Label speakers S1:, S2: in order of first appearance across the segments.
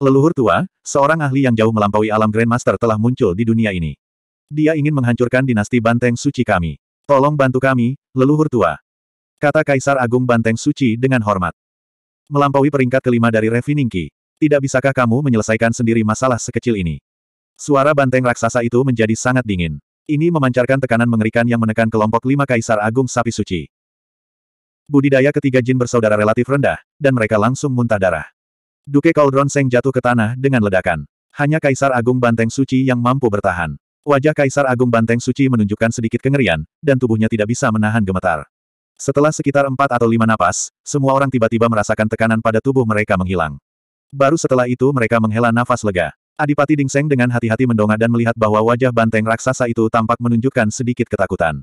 S1: Leluhur tua, seorang ahli yang jauh melampaui alam Grandmaster telah muncul di dunia ini. Dia ingin menghancurkan dinasti Banteng Suci kami. Tolong bantu kami, leluhur tua. Kata Kaisar Agung Banteng Suci dengan hormat. Melampaui peringkat kelima dari Reviningki. Tidak bisakah kamu menyelesaikan sendiri masalah sekecil ini? Suara banteng raksasa itu menjadi sangat dingin. Ini memancarkan tekanan mengerikan yang menekan kelompok lima Kaisar Agung Sapi Suci. Budidaya ketiga jin bersaudara relatif rendah, dan mereka langsung muntah darah. Duke Cauldron Seng jatuh ke tanah dengan ledakan. Hanya Kaisar Agung Banteng Suci yang mampu bertahan. Wajah Kaisar Agung Banteng Suci menunjukkan sedikit kengerian, dan tubuhnya tidak bisa menahan gemetar. Setelah sekitar empat atau lima napas, semua orang tiba-tiba merasakan tekanan pada tubuh mereka menghilang. Baru setelah itu mereka menghela nafas lega. Adipati Ding Seng dengan hati-hati mendongak dan melihat bahwa wajah banteng raksasa itu tampak menunjukkan sedikit ketakutan.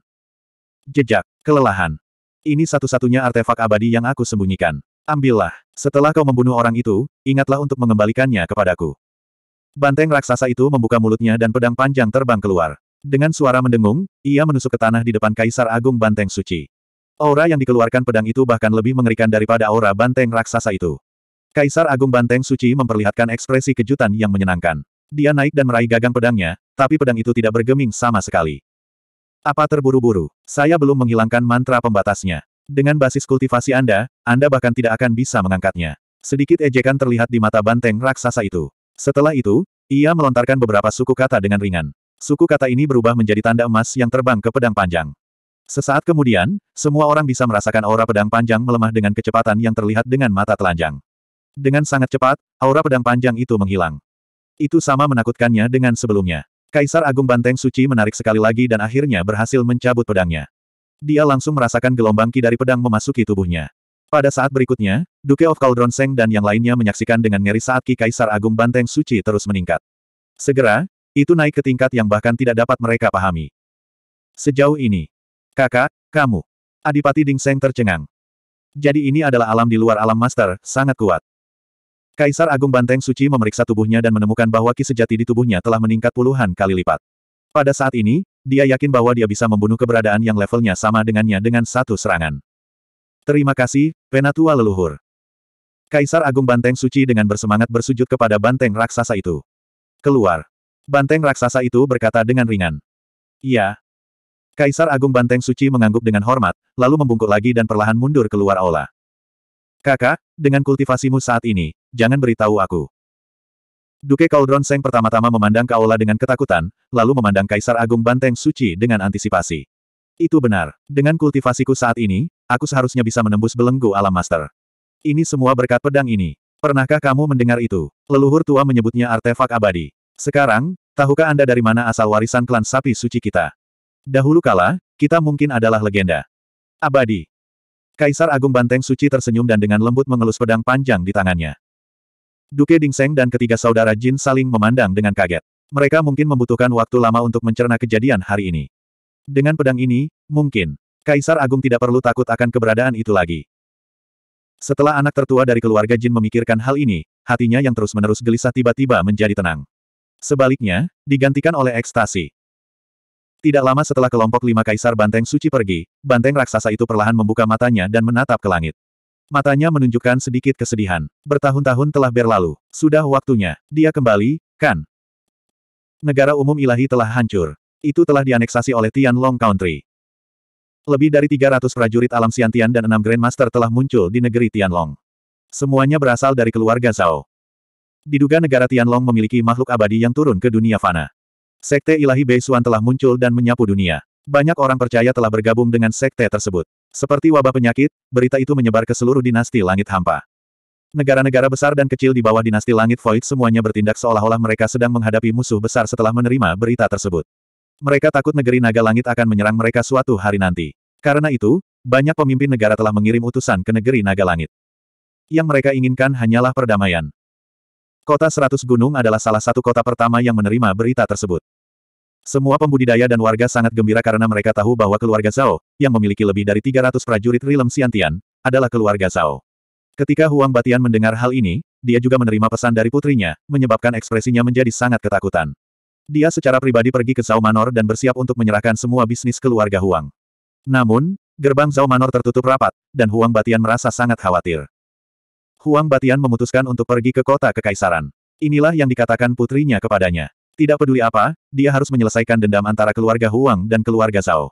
S1: Jejak, kelelahan. Ini satu-satunya artefak abadi yang aku sembunyikan. Ambillah. Setelah kau membunuh orang itu, ingatlah untuk mengembalikannya kepadaku. Banteng raksasa itu membuka mulutnya dan pedang panjang terbang keluar. Dengan suara mendengung, ia menusuk ke tanah di depan Kaisar Agung Banteng Suci. Aura yang dikeluarkan pedang itu bahkan lebih mengerikan daripada aura banteng raksasa itu. Kaisar Agung Banteng Suci memperlihatkan ekspresi kejutan yang menyenangkan. Dia naik dan meraih gagang pedangnya, tapi pedang itu tidak bergeming sama sekali. Apa terburu-buru? Saya belum menghilangkan mantra pembatasnya. Dengan basis kultivasi Anda, Anda bahkan tidak akan bisa mengangkatnya. Sedikit ejekan terlihat di mata banteng raksasa itu. Setelah itu, ia melontarkan beberapa suku kata dengan ringan. Suku kata ini berubah menjadi tanda emas yang terbang ke pedang panjang. Sesaat kemudian, semua orang bisa merasakan aura pedang panjang melemah dengan kecepatan yang terlihat dengan mata telanjang. Dengan sangat cepat, aura pedang panjang itu menghilang. Itu sama menakutkannya dengan sebelumnya. Kaisar Agung Banteng Suci menarik sekali lagi dan akhirnya berhasil mencabut pedangnya. Dia langsung merasakan gelombang ki dari pedang memasuki tubuhnya. Pada saat berikutnya, Duke of Cauldron Seng dan yang lainnya menyaksikan dengan ngeri saat ki Kaisar Agung Banteng Suci terus meningkat. Segera, itu naik ke tingkat yang bahkan tidak dapat mereka pahami. Sejauh ini, kakak, kamu, Adipati Ding Seng tercengang. Jadi ini adalah alam di luar alam master, sangat kuat. Kaisar Agung Banteng Suci memeriksa tubuhnya dan menemukan bahwa ki sejati di tubuhnya telah meningkat puluhan kali lipat. Pada saat ini, dia yakin bahwa dia bisa membunuh keberadaan yang levelnya sama dengannya dengan satu serangan. Terima kasih, Penatua Leluhur. Kaisar Agung Banteng Suci dengan bersemangat bersujud kepada banteng raksasa itu. Keluar. Banteng raksasa itu berkata dengan ringan. Iya. Kaisar Agung Banteng Suci mengangguk dengan hormat, lalu membungkuk lagi dan perlahan mundur keluar aula. Kakak, dengan kultivasimu saat ini, jangan beritahu aku. Duke Cauldron Seng pertama-tama memandang Kaola dengan ketakutan, lalu memandang Kaisar Agung Banteng Suci dengan antisipasi. Itu benar. Dengan kultivasiku saat ini, aku seharusnya bisa menembus belenggu alam master. Ini semua berkat pedang ini. Pernahkah kamu mendengar itu? Leluhur tua menyebutnya artefak abadi. Sekarang, tahukah Anda dari mana asal warisan klan sapi suci kita? Dahulu kala, kita mungkin adalah legenda. Abadi. Kaisar Agung Banteng Suci tersenyum dan dengan lembut mengelus pedang panjang di tangannya. Duke Ding Dingseng dan ketiga saudara Jin saling memandang dengan kaget. Mereka mungkin membutuhkan waktu lama untuk mencerna kejadian hari ini. Dengan pedang ini, mungkin, Kaisar Agung tidak perlu takut akan keberadaan itu lagi. Setelah anak tertua dari keluarga Jin memikirkan hal ini, hatinya yang terus-menerus gelisah tiba-tiba menjadi tenang. Sebaliknya, digantikan oleh ekstasi. Tidak lama setelah kelompok lima kaisar banteng suci pergi, banteng raksasa itu perlahan membuka matanya dan menatap ke langit. Matanya menunjukkan sedikit kesedihan. Bertahun-tahun telah berlalu. Sudah waktunya. Dia kembali, kan? Negara umum ilahi telah hancur. Itu telah dianeksasi oleh Tianlong Country. Lebih dari 300 prajurit alam Siantian dan 6 Grandmaster telah muncul di negeri Tianlong. Semuanya berasal dari keluarga Zhao. Diduga negara Tianlong memiliki makhluk abadi yang turun ke dunia fana. Sekte ilahi Bei Beisuan telah muncul dan menyapu dunia. Banyak orang percaya telah bergabung dengan sekte tersebut. Seperti wabah penyakit, berita itu menyebar ke seluruh dinasti langit hampa. Negara-negara besar dan kecil di bawah dinasti langit Void semuanya bertindak seolah-olah mereka sedang menghadapi musuh besar setelah menerima berita tersebut. Mereka takut negeri naga langit akan menyerang mereka suatu hari nanti. Karena itu, banyak pemimpin negara telah mengirim utusan ke negeri naga langit. Yang mereka inginkan hanyalah perdamaian. Kota Seratus Gunung adalah salah satu kota pertama yang menerima berita tersebut. Semua pembudidaya dan warga sangat gembira karena mereka tahu bahwa keluarga Zhao, yang memiliki lebih dari 300 prajurit Rilem Siantian adalah keluarga Zhao. Ketika Huang Batian mendengar hal ini, dia juga menerima pesan dari putrinya, menyebabkan ekspresinya menjadi sangat ketakutan. Dia secara pribadi pergi ke Zhao Manor dan bersiap untuk menyerahkan semua bisnis keluarga Huang. Namun, gerbang Zhao Manor tertutup rapat, dan Huang Batian merasa sangat khawatir. Huang Batian memutuskan untuk pergi ke kota kekaisaran. Inilah yang dikatakan putrinya kepadanya. Tidak peduli apa, dia harus menyelesaikan dendam antara keluarga Huang dan keluarga Zhao.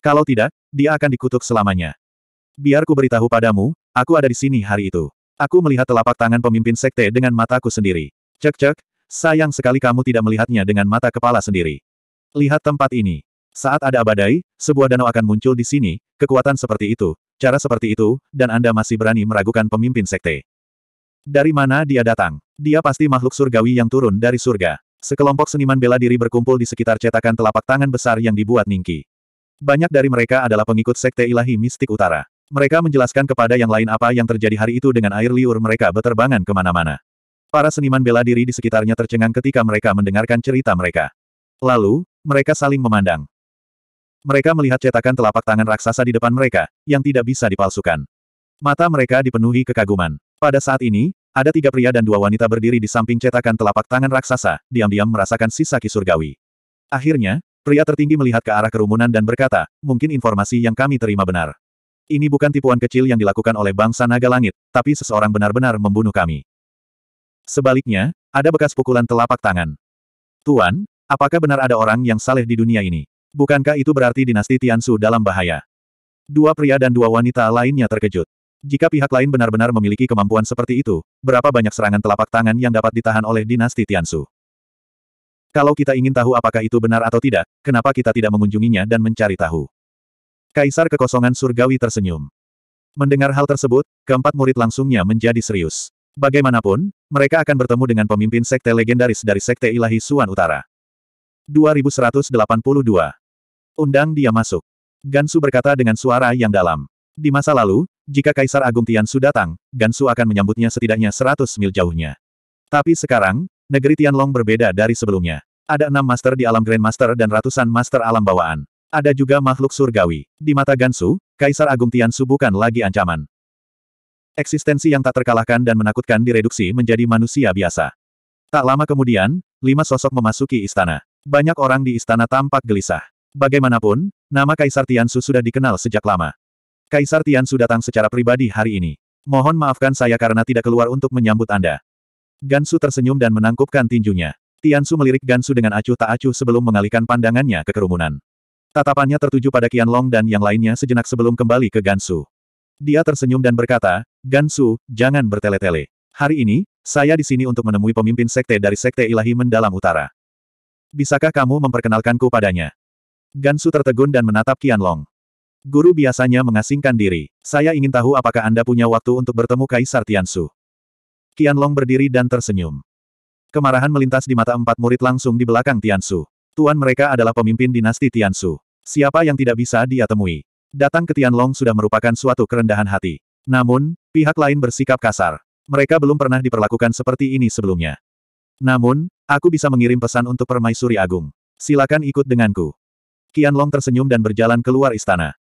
S1: Kalau tidak, dia akan dikutuk selamanya. Biarku beritahu padamu, aku ada di sini hari itu. Aku melihat telapak tangan pemimpin sekte dengan mataku sendiri. Cek-cek, sayang sekali kamu tidak melihatnya dengan mata kepala sendiri. Lihat tempat ini. Saat ada abadai, sebuah danau akan muncul di sini, kekuatan seperti itu, cara seperti itu, dan Anda masih berani meragukan pemimpin sekte. Dari mana dia datang? Dia pasti makhluk surgawi yang turun dari surga. Sekelompok seniman bela diri berkumpul di sekitar cetakan telapak tangan besar yang dibuat Ningki. Banyak dari mereka adalah pengikut Sekte Ilahi Mistik Utara. Mereka menjelaskan kepada yang lain apa yang terjadi hari itu dengan air liur mereka beterbangan kemana-mana. Para seniman bela diri di sekitarnya tercengang ketika mereka mendengarkan cerita mereka. Lalu, mereka saling memandang. Mereka melihat cetakan telapak tangan raksasa di depan mereka, yang tidak bisa dipalsukan. Mata mereka dipenuhi kekaguman. Pada saat ini, ada tiga pria dan dua wanita berdiri di samping cetakan telapak tangan raksasa, diam-diam merasakan sisa surgawi. Akhirnya, pria tertinggi melihat ke arah kerumunan dan berkata, mungkin informasi yang kami terima benar. Ini bukan tipuan kecil yang dilakukan oleh bangsa naga langit, tapi seseorang benar-benar membunuh kami. Sebaliknya, ada bekas pukulan telapak tangan. Tuan, apakah benar ada orang yang saleh di dunia ini? Bukankah itu berarti dinasti Tiansu dalam bahaya? Dua pria dan dua wanita lainnya terkejut. Jika pihak lain benar-benar memiliki kemampuan seperti itu, berapa banyak serangan telapak tangan yang dapat ditahan oleh dinasti Tiansu? Kalau kita ingin tahu apakah itu benar atau tidak, kenapa kita tidak mengunjunginya dan mencari tahu? Kaisar kekosongan surgawi tersenyum. Mendengar hal tersebut, keempat murid langsungnya menjadi serius. Bagaimanapun, mereka akan bertemu dengan pemimpin sekte legendaris dari Sekte Ilahi Suan Utara. 2182. Undang dia masuk. Gansu berkata dengan suara yang dalam. Di masa lalu, jika Kaisar Agung Tiansu datang, Gansu akan menyambutnya setidaknya seratus mil jauhnya. Tapi sekarang, negeri Tianlong berbeda dari sebelumnya. Ada enam master di alam Grandmaster dan ratusan master alam bawaan. Ada juga makhluk surgawi. Di mata Gansu, Kaisar Agung Tiansu bukan lagi ancaman. Eksistensi yang tak terkalahkan dan menakutkan direduksi menjadi manusia biasa. Tak lama kemudian, lima sosok memasuki istana. Banyak orang di istana tampak gelisah. Bagaimanapun, nama Kaisar Tiansu sudah dikenal sejak lama. Kaisar Tian Tiansu datang secara pribadi hari ini. Mohon maafkan saya karena tidak keluar untuk menyambut Anda. Gansu tersenyum dan menangkupkan tinjunya. Tiansu melirik Gansu dengan acuh tak acuh sebelum mengalihkan pandangannya ke kerumunan. Tatapannya tertuju pada Kian Long dan yang lainnya sejenak sebelum kembali ke Gansu. Dia tersenyum dan berkata, Gansu, jangan bertele-tele. Hari ini, saya di sini untuk menemui pemimpin sekte dari Sekte Ilahi Mendalam Utara. Bisakah kamu memperkenalkanku padanya? Gansu tertegun dan menatap Kian Long. Guru biasanya mengasingkan diri. Saya ingin tahu apakah Anda punya waktu untuk bertemu Kaisar Tiansu. Qianlong berdiri dan tersenyum. Kemarahan melintas di mata empat murid langsung di belakang Tiansu. Tuan mereka adalah pemimpin dinasti Tiansu. Siapa yang tidak bisa dia temui? Datang ke Tianlong sudah merupakan suatu kerendahan hati. Namun, pihak lain bersikap kasar. Mereka belum pernah diperlakukan seperti ini sebelumnya. Namun, aku bisa mengirim pesan untuk Permaisuri Agung. Silakan ikut denganku. Qianlong tersenyum dan berjalan keluar istana.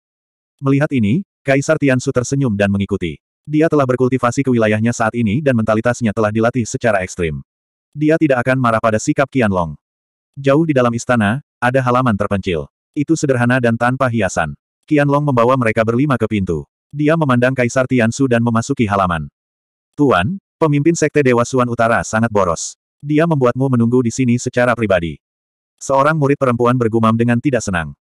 S1: Melihat ini, Kaisar Tiansu tersenyum dan mengikuti. Dia telah berkultivasi ke wilayahnya saat ini dan mentalitasnya telah dilatih secara ekstrim. Dia tidak akan marah pada sikap Qianlong. Jauh di dalam istana, ada halaman terpencil. Itu sederhana dan tanpa hiasan. Qianlong membawa mereka berlima ke pintu. Dia memandang Kaisar Tiansu dan memasuki halaman. Tuan, pemimpin Sekte Dewa Suan Utara sangat boros. Dia membuatmu menunggu di sini secara pribadi. Seorang murid perempuan bergumam dengan tidak senang.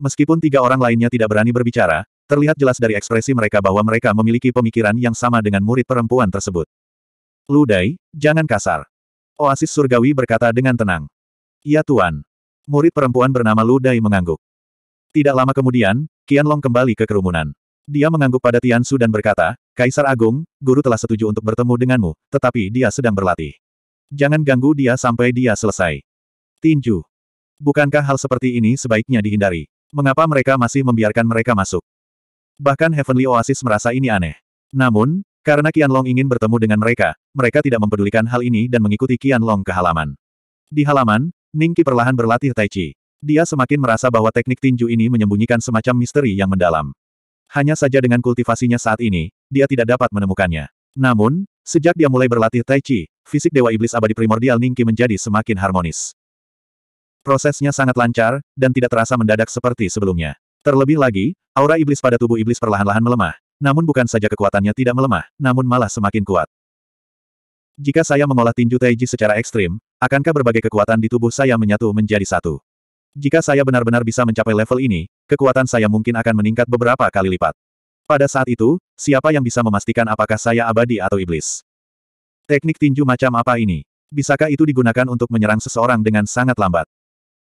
S1: Meskipun tiga orang lainnya tidak berani berbicara, terlihat jelas dari ekspresi mereka bahwa mereka memiliki pemikiran yang sama dengan murid perempuan tersebut. Ludai, jangan kasar. Oasis surgawi berkata dengan tenang. Ya Tuan. Murid perempuan bernama Ludai mengangguk. Tidak lama kemudian, Qianlong kembali ke kerumunan. Dia mengangguk pada Tian Su dan berkata, Kaisar Agung, guru telah setuju untuk bertemu denganmu, tetapi dia sedang berlatih. Jangan ganggu dia sampai dia selesai. Tinju. Bukankah hal seperti ini sebaiknya dihindari? Mengapa mereka masih membiarkan mereka masuk? Bahkan Heavenly Oasis merasa ini aneh. Namun, karena Qianlong ingin bertemu dengan mereka, mereka tidak mempedulikan hal ini dan mengikuti Qianlong ke halaman. Di halaman, Ningqi perlahan berlatih Tai Chi. Dia semakin merasa bahwa teknik tinju ini menyembunyikan semacam misteri yang mendalam. Hanya saja dengan kultivasinya saat ini, dia tidak dapat menemukannya. Namun, sejak dia mulai berlatih Tai Chi, fisik Dewa Iblis abadi primordial Ningqi menjadi semakin harmonis. Prosesnya sangat lancar, dan tidak terasa mendadak seperti sebelumnya. Terlebih lagi, aura iblis pada tubuh iblis perlahan-lahan melemah. Namun bukan saja kekuatannya tidak melemah, namun malah semakin kuat. Jika saya mengolah tinju Taiji secara ekstrim, akankah berbagai kekuatan di tubuh saya menyatu menjadi satu? Jika saya benar-benar bisa mencapai level ini, kekuatan saya mungkin akan meningkat beberapa kali lipat. Pada saat itu, siapa yang bisa memastikan apakah saya abadi atau iblis? Teknik tinju macam apa ini? Bisakah itu digunakan untuk menyerang seseorang dengan sangat lambat?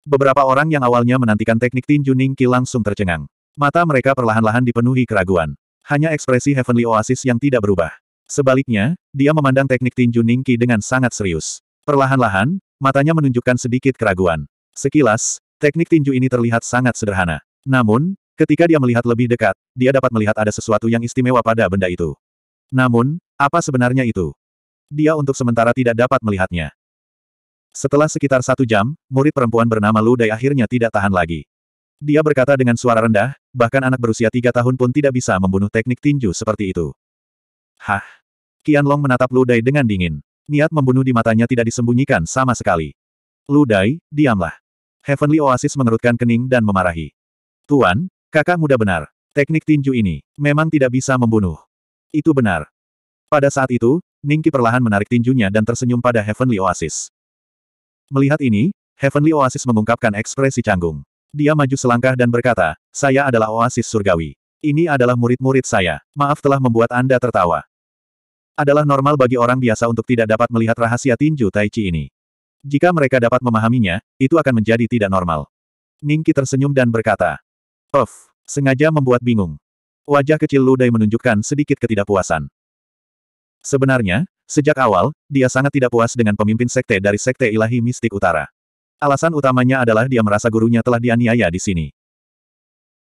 S1: Beberapa orang yang awalnya menantikan teknik tinju Ningqi langsung tercengang. Mata mereka perlahan-lahan dipenuhi keraguan. Hanya ekspresi Heavenly Oasis yang tidak berubah. Sebaliknya, dia memandang teknik tinju Ningqi dengan sangat serius. Perlahan-lahan, matanya menunjukkan sedikit keraguan. Sekilas, teknik tinju ini terlihat sangat sederhana. Namun, ketika dia melihat lebih dekat, dia dapat melihat ada sesuatu yang istimewa pada benda itu. Namun, apa sebenarnya itu? Dia untuk sementara tidak dapat melihatnya. Setelah sekitar satu jam, murid perempuan bernama Ludai akhirnya tidak tahan lagi. Dia berkata dengan suara rendah, bahkan anak berusia tiga tahun pun tidak bisa membunuh teknik tinju seperti itu. Hah? Qianlong menatap Ludai dengan dingin. Niat membunuh di matanya tidak disembunyikan sama sekali. Ludai, diamlah. Heavenly Oasis mengerutkan kening dan memarahi. Tuan, kakak muda benar. Teknik tinju ini, memang tidak bisa membunuh. Itu benar. Pada saat itu, Ningki perlahan menarik tinjunya dan tersenyum pada Heavenly Oasis. Melihat ini, Heavenly Oasis mengungkapkan ekspresi canggung. Dia maju selangkah dan berkata, saya adalah Oasis Surgawi. Ini adalah murid-murid saya. Maaf telah membuat Anda tertawa. Adalah normal bagi orang biasa untuk tidak dapat melihat rahasia tinju Tai Chi ini. Jika mereka dapat memahaminya, itu akan menjadi tidak normal. Ningki tersenyum dan berkata, Of, sengaja membuat bingung. Wajah kecil Ludai menunjukkan sedikit ketidakpuasan. Sebenarnya, sejak awal, dia sangat tidak puas dengan pemimpin sekte dari Sekte Ilahi Mistik Utara. Alasan utamanya adalah dia merasa gurunya telah dianiaya di sini.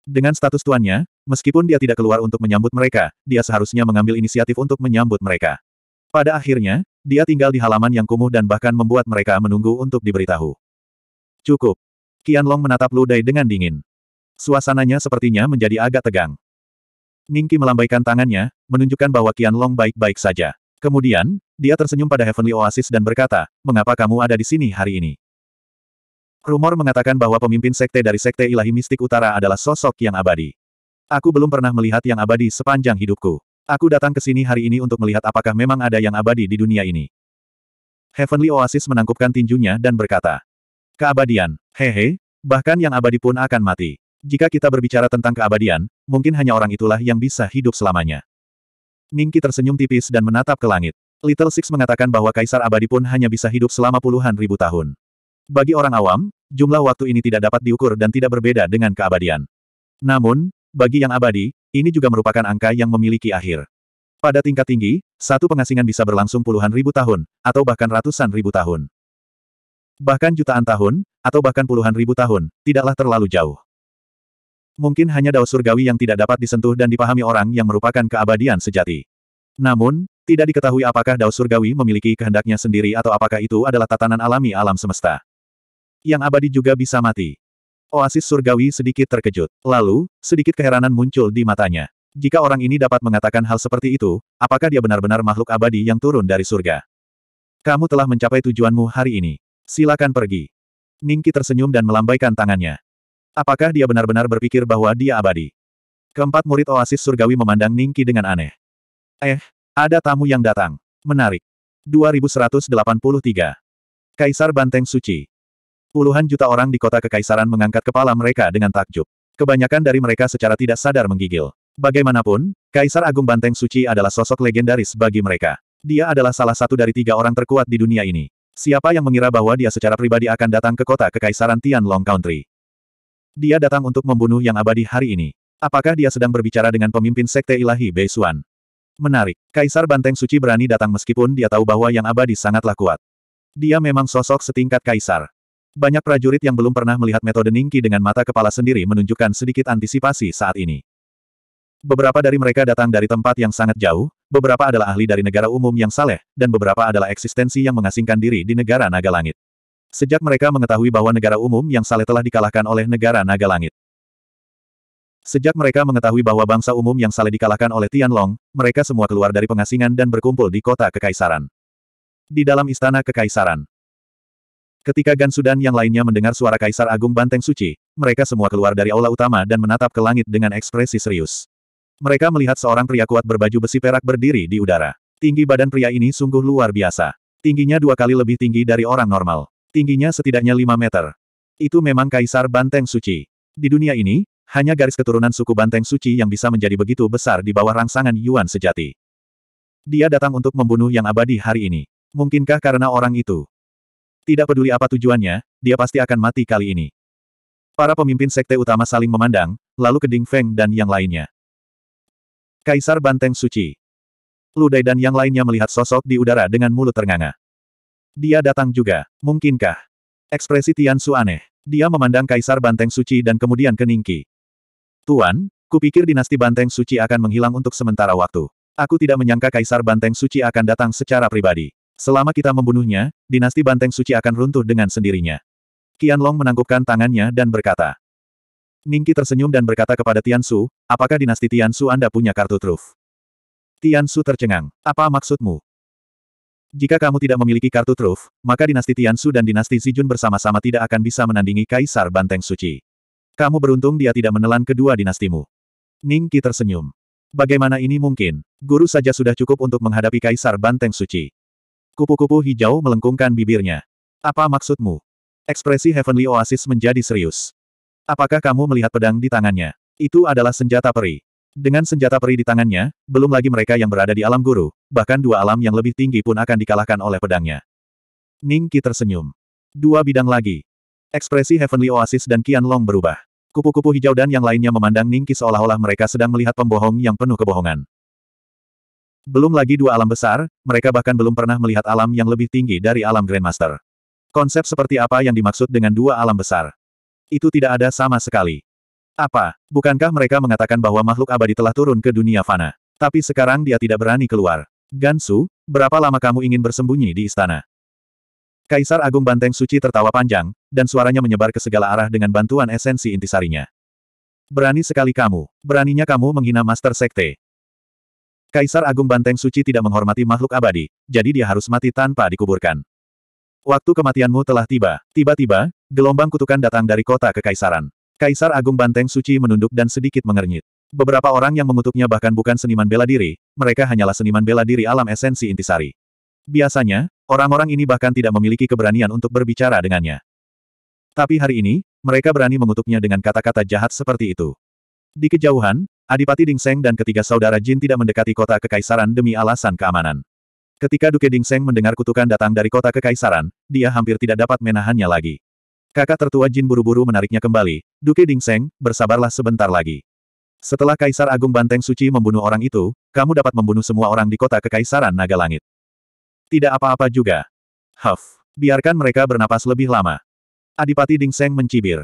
S1: Dengan status tuannya, meskipun dia tidak keluar untuk menyambut mereka, dia seharusnya mengambil inisiatif untuk menyambut mereka. Pada akhirnya, dia tinggal di halaman yang kumuh dan bahkan membuat mereka menunggu untuk diberitahu. Cukup. Qianlong menatap Ludai dengan dingin. Suasananya sepertinya menjadi agak tegang. Ningki melambaikan tangannya, menunjukkan bahwa Kian Long baik-baik saja. Kemudian, dia tersenyum pada Heavenly Oasis dan berkata, mengapa kamu ada di sini hari ini? Rumor mengatakan bahwa pemimpin sekte dari sekte ilahi mistik utara adalah sosok yang abadi. Aku belum pernah melihat yang abadi sepanjang hidupku. Aku datang ke sini hari ini untuk melihat apakah memang ada yang abadi di dunia ini. Heavenly Oasis menangkupkan tinjunya dan berkata, Keabadian, hehe, bahkan yang abadi pun akan mati. Jika kita berbicara tentang keabadian, mungkin hanya orang itulah yang bisa hidup selamanya. Ningki tersenyum tipis dan menatap ke langit. Little Six mengatakan bahwa Kaisar Abadi pun hanya bisa hidup selama puluhan ribu tahun. Bagi orang awam, jumlah waktu ini tidak dapat diukur dan tidak berbeda dengan keabadian. Namun, bagi yang abadi, ini juga merupakan angka yang memiliki akhir. Pada tingkat tinggi, satu pengasingan bisa berlangsung puluhan ribu tahun, atau bahkan ratusan ribu tahun. Bahkan jutaan tahun, atau bahkan puluhan ribu tahun, tidaklah terlalu jauh. Mungkin hanya dao surgawi yang tidak dapat disentuh dan dipahami orang yang merupakan keabadian sejati. Namun, tidak diketahui apakah dao surgawi memiliki kehendaknya sendiri atau apakah itu adalah tatanan alami alam semesta. Yang abadi juga bisa mati. Oasis surgawi sedikit terkejut. Lalu, sedikit keheranan muncul di matanya. Jika orang ini dapat mengatakan hal seperti itu, apakah dia benar-benar makhluk abadi yang turun dari surga? Kamu telah mencapai tujuanmu hari ini. Silakan pergi. Ningki tersenyum dan melambaikan tangannya. Apakah dia benar-benar berpikir bahwa dia abadi? Keempat murid oasis surgawi memandang Ningki dengan aneh. Eh, ada tamu yang datang. Menarik. 2183. Kaisar Banteng Suci. Puluhan juta orang di kota kekaisaran mengangkat kepala mereka dengan takjub. Kebanyakan dari mereka secara tidak sadar menggigil. Bagaimanapun, Kaisar Agung Banteng Suci adalah sosok legendaris bagi mereka. Dia adalah salah satu dari tiga orang terkuat di dunia ini. Siapa yang mengira bahwa dia secara pribadi akan datang ke kota kekaisaran Tianlong Country? Dia datang untuk membunuh yang abadi hari ini. Apakah dia sedang berbicara dengan pemimpin Sekte Ilahi Beisuan? Menarik, Kaisar Banteng Suci berani datang meskipun dia tahu bahwa yang abadi sangatlah kuat. Dia memang sosok setingkat Kaisar. Banyak prajurit yang belum pernah melihat metode Ningki dengan mata kepala sendiri menunjukkan sedikit antisipasi saat ini. Beberapa dari mereka datang dari tempat yang sangat jauh, beberapa adalah ahli dari negara umum yang saleh, dan beberapa adalah eksistensi yang mengasingkan diri di negara naga langit sejak mereka mengetahui bahwa negara umum yang saleh telah dikalahkan oleh negara naga langit. Sejak mereka mengetahui bahwa bangsa umum yang saleh dikalahkan oleh Tianlong, mereka semua keluar dari pengasingan dan berkumpul di kota kekaisaran. Di dalam istana kekaisaran. Ketika Gansu dan yang lainnya mendengar suara Kaisar Agung Banteng Suci, mereka semua keluar dari aula utama dan menatap ke langit dengan ekspresi serius. Mereka melihat seorang pria kuat berbaju besi perak berdiri di udara. Tinggi badan pria ini sungguh luar biasa. Tingginya dua kali lebih tinggi dari orang normal. Tingginya setidaknya 5 meter. Itu memang Kaisar Banteng Suci. Di dunia ini, hanya garis keturunan suku Banteng Suci yang bisa menjadi begitu besar di bawah rangsangan Yuan sejati. Dia datang untuk membunuh yang abadi hari ini. Mungkinkah karena orang itu? Tidak peduli apa tujuannya, dia pasti akan mati kali ini. Para pemimpin sekte utama saling memandang, lalu ke Ding Feng dan yang lainnya. Kaisar Banteng Suci. Ludai dan yang lainnya melihat sosok di udara dengan mulut ternganga. Dia datang juga. Mungkinkah? Ekspresi Tian Su aneh. Dia memandang Kaisar Banteng Suci dan kemudian ke Ningki. Tuan, kupikir dinasti Banteng Suci akan menghilang untuk sementara waktu. Aku tidak menyangka Kaisar Banteng Suci akan datang secara pribadi. Selama kita membunuhnya, dinasti Banteng Suci akan runtuh dengan sendirinya. Long menangkupkan tangannya dan berkata. Ningki tersenyum dan berkata kepada Tian Su, apakah dinasti Tian Su Anda punya kartu truf? Tian Su tercengang. Apa maksudmu? Jika kamu tidak memiliki kartu truf, maka dinasti Tiansu dan dinasti Zijun bersama-sama tidak akan bisa menandingi Kaisar Banteng Suci. Kamu beruntung dia tidak menelan kedua dinastimu. Ning Qi tersenyum. Bagaimana ini mungkin? Guru saja sudah cukup untuk menghadapi Kaisar Banteng Suci. Kupu-kupu hijau melengkungkan bibirnya. Apa maksudmu? Ekspresi Heavenly Oasis menjadi serius. Apakah kamu melihat pedang di tangannya? Itu adalah senjata peri. Dengan senjata peri di tangannya, belum lagi mereka yang berada di alam guru, bahkan dua alam yang lebih tinggi pun akan dikalahkan oleh pedangnya. Ning Qi tersenyum. Dua bidang lagi. Ekspresi Heavenly Oasis dan Qian Long berubah. Kupu-kupu hijau dan yang lainnya memandang Ning Qi seolah-olah mereka sedang melihat pembohong yang penuh kebohongan. Belum lagi dua alam besar, mereka bahkan belum pernah melihat alam yang lebih tinggi dari alam Grandmaster. Konsep seperti apa yang dimaksud dengan dua alam besar? Itu tidak ada sama sekali. Apa? Bukankah mereka mengatakan bahwa makhluk abadi telah turun ke dunia fana? Tapi sekarang dia tidak berani keluar. Gansu, berapa lama kamu ingin bersembunyi di istana? Kaisar Agung Banteng Suci tertawa panjang, dan suaranya menyebar ke segala arah dengan bantuan esensi intisarinya. Berani sekali kamu, beraninya kamu menghina Master Sekte. Kaisar Agung Banteng Suci tidak menghormati makhluk abadi, jadi dia harus mati tanpa dikuburkan. Waktu kematianmu telah tiba, tiba-tiba, gelombang kutukan datang dari kota kekaisaran. Kaisar Agung Banteng Suci menunduk dan sedikit mengernyit. Beberapa orang yang mengutuknya bahkan bukan seniman bela diri, mereka hanyalah seniman bela diri alam esensi intisari. Biasanya, orang-orang ini bahkan tidak memiliki keberanian untuk berbicara dengannya. Tapi hari ini, mereka berani mengutuknya dengan kata-kata jahat seperti itu. Di kejauhan, Adipati Ding Seng dan ketiga saudara Jin tidak mendekati kota kekaisaran demi alasan keamanan. Ketika Duke Ding Seng mendengar kutukan datang dari kota kekaisaran, dia hampir tidak dapat menahannya lagi. Kakak tertua Jin buru-buru menariknya kembali, Duke Dingseng, bersabarlah sebentar lagi. Setelah Kaisar Agung Banteng Suci membunuh orang itu, kamu dapat membunuh semua orang di kota Kekaisaran Naga Langit. Tidak apa-apa juga. Huff, biarkan mereka bernapas lebih lama. Adipati Ding Dingseng mencibir.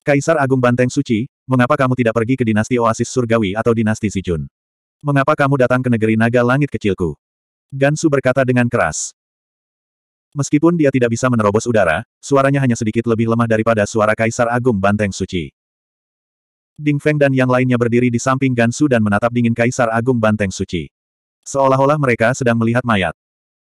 S1: Kaisar Agung Banteng Suci, mengapa kamu tidak pergi ke dinasti Oasis Surgawi atau dinasti Sijun? Mengapa kamu datang ke negeri Naga Langit kecilku? Gansu berkata dengan keras. Meskipun dia tidak bisa menerobos udara, suaranya hanya sedikit lebih lemah daripada suara Kaisar Agung Banteng Suci. Ding Feng dan yang lainnya berdiri di samping Gansu dan menatap dingin Kaisar Agung Banteng Suci. Seolah-olah mereka sedang melihat mayat.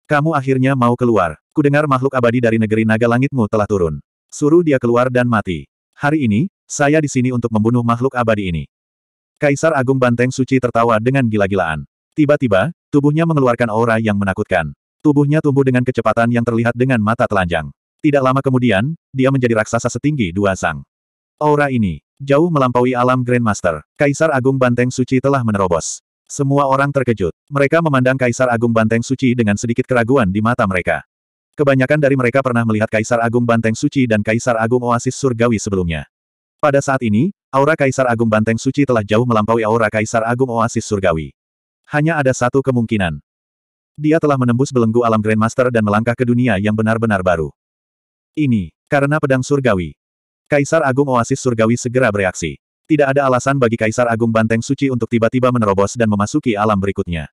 S1: Kamu akhirnya mau keluar. Kudengar makhluk abadi dari negeri naga langitmu telah turun. Suruh dia keluar dan mati. Hari ini, saya di sini untuk membunuh makhluk abadi ini. Kaisar Agung Banteng Suci tertawa dengan gila-gilaan. Tiba-tiba, tubuhnya mengeluarkan aura yang menakutkan. Tubuhnya tumbuh dengan kecepatan yang terlihat dengan mata telanjang. Tidak lama kemudian, dia menjadi raksasa setinggi dua sang. Aura ini, jauh melampaui alam Grandmaster, Kaisar Agung Banteng Suci telah menerobos. Semua orang terkejut. Mereka memandang Kaisar Agung Banteng Suci dengan sedikit keraguan di mata mereka. Kebanyakan dari mereka pernah melihat Kaisar Agung Banteng Suci dan Kaisar Agung Oasis Surgawi sebelumnya. Pada saat ini, aura Kaisar Agung Banteng Suci telah jauh melampaui aura Kaisar Agung Oasis Surgawi. Hanya ada satu kemungkinan. Dia telah menembus belenggu alam Grandmaster dan melangkah ke dunia yang benar-benar baru. Ini, karena pedang surgawi. Kaisar Agung Oasis Surgawi segera bereaksi. Tidak ada alasan bagi Kaisar Agung Banteng Suci untuk tiba-tiba menerobos dan memasuki alam berikutnya.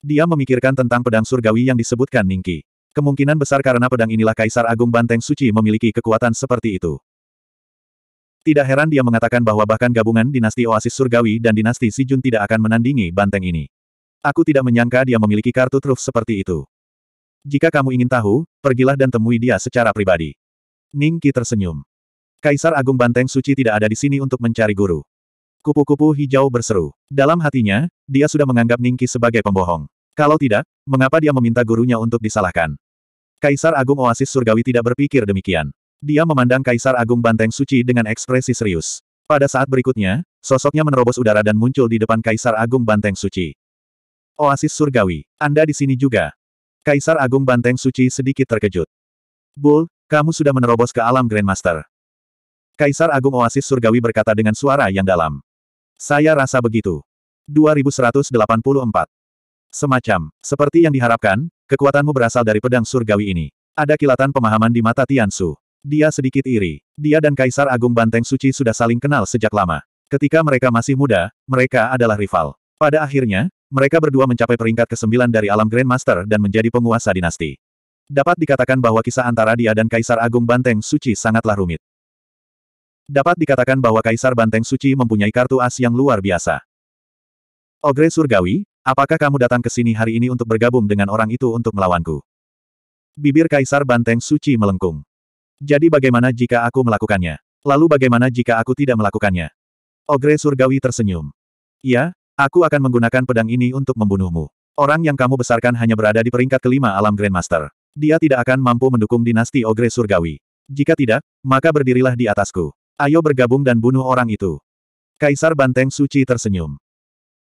S1: Dia memikirkan tentang pedang surgawi yang disebutkan Ningki. Kemungkinan besar karena pedang inilah Kaisar Agung Banteng Suci memiliki kekuatan seperti itu. Tidak heran dia mengatakan bahwa bahkan gabungan dinasti Oasis Surgawi dan dinasti Sijun tidak akan menandingi banteng ini. Aku tidak menyangka dia memiliki kartu truf seperti itu. Jika kamu ingin tahu, pergilah dan temui dia secara pribadi. Ning Qi tersenyum. Kaisar Agung Banteng Suci tidak ada di sini untuk mencari guru. Kupu-kupu hijau berseru. Dalam hatinya, dia sudah menganggap Ning Qi sebagai pembohong. Kalau tidak, mengapa dia meminta gurunya untuk disalahkan? Kaisar Agung Oasis Surgawi tidak berpikir demikian. Dia memandang Kaisar Agung Banteng Suci dengan ekspresi serius. Pada saat berikutnya, sosoknya menerobos udara dan muncul di depan Kaisar Agung Banteng Suci. Oasis surgawi, Anda di sini juga. Kaisar Agung Banteng Suci sedikit terkejut. Bull, kamu sudah menerobos ke alam Grandmaster. Kaisar Agung Oasis Surgawi berkata dengan suara yang dalam. Saya rasa begitu. 2184. Semacam, seperti yang diharapkan, kekuatanmu berasal dari pedang surgawi ini. Ada kilatan pemahaman di mata Tiansu. Dia sedikit iri. Dia dan Kaisar Agung Banteng Suci sudah saling kenal sejak lama. Ketika mereka masih muda, mereka adalah rival. Pada akhirnya, mereka berdua mencapai peringkat ke-9 dari alam Grandmaster dan menjadi penguasa dinasti. Dapat dikatakan bahwa kisah antara dia dan Kaisar Agung Banteng Suci sangatlah rumit. Dapat dikatakan bahwa Kaisar Banteng Suci mempunyai kartu as yang luar biasa. Ogre Surgawi, apakah kamu datang ke sini hari ini untuk bergabung dengan orang itu untuk melawanku? Bibir Kaisar Banteng Suci melengkung. Jadi bagaimana jika aku melakukannya? Lalu bagaimana jika aku tidak melakukannya? Ogre Surgawi tersenyum. Ya, Aku akan menggunakan pedang ini untuk membunuhmu. Orang yang kamu besarkan hanya berada di peringkat kelima alam Grandmaster. Dia tidak akan mampu mendukung dinasti Ogre Surgawi. Jika tidak, maka berdirilah di atasku. Ayo bergabung dan bunuh orang itu. Kaisar Banteng Suci tersenyum.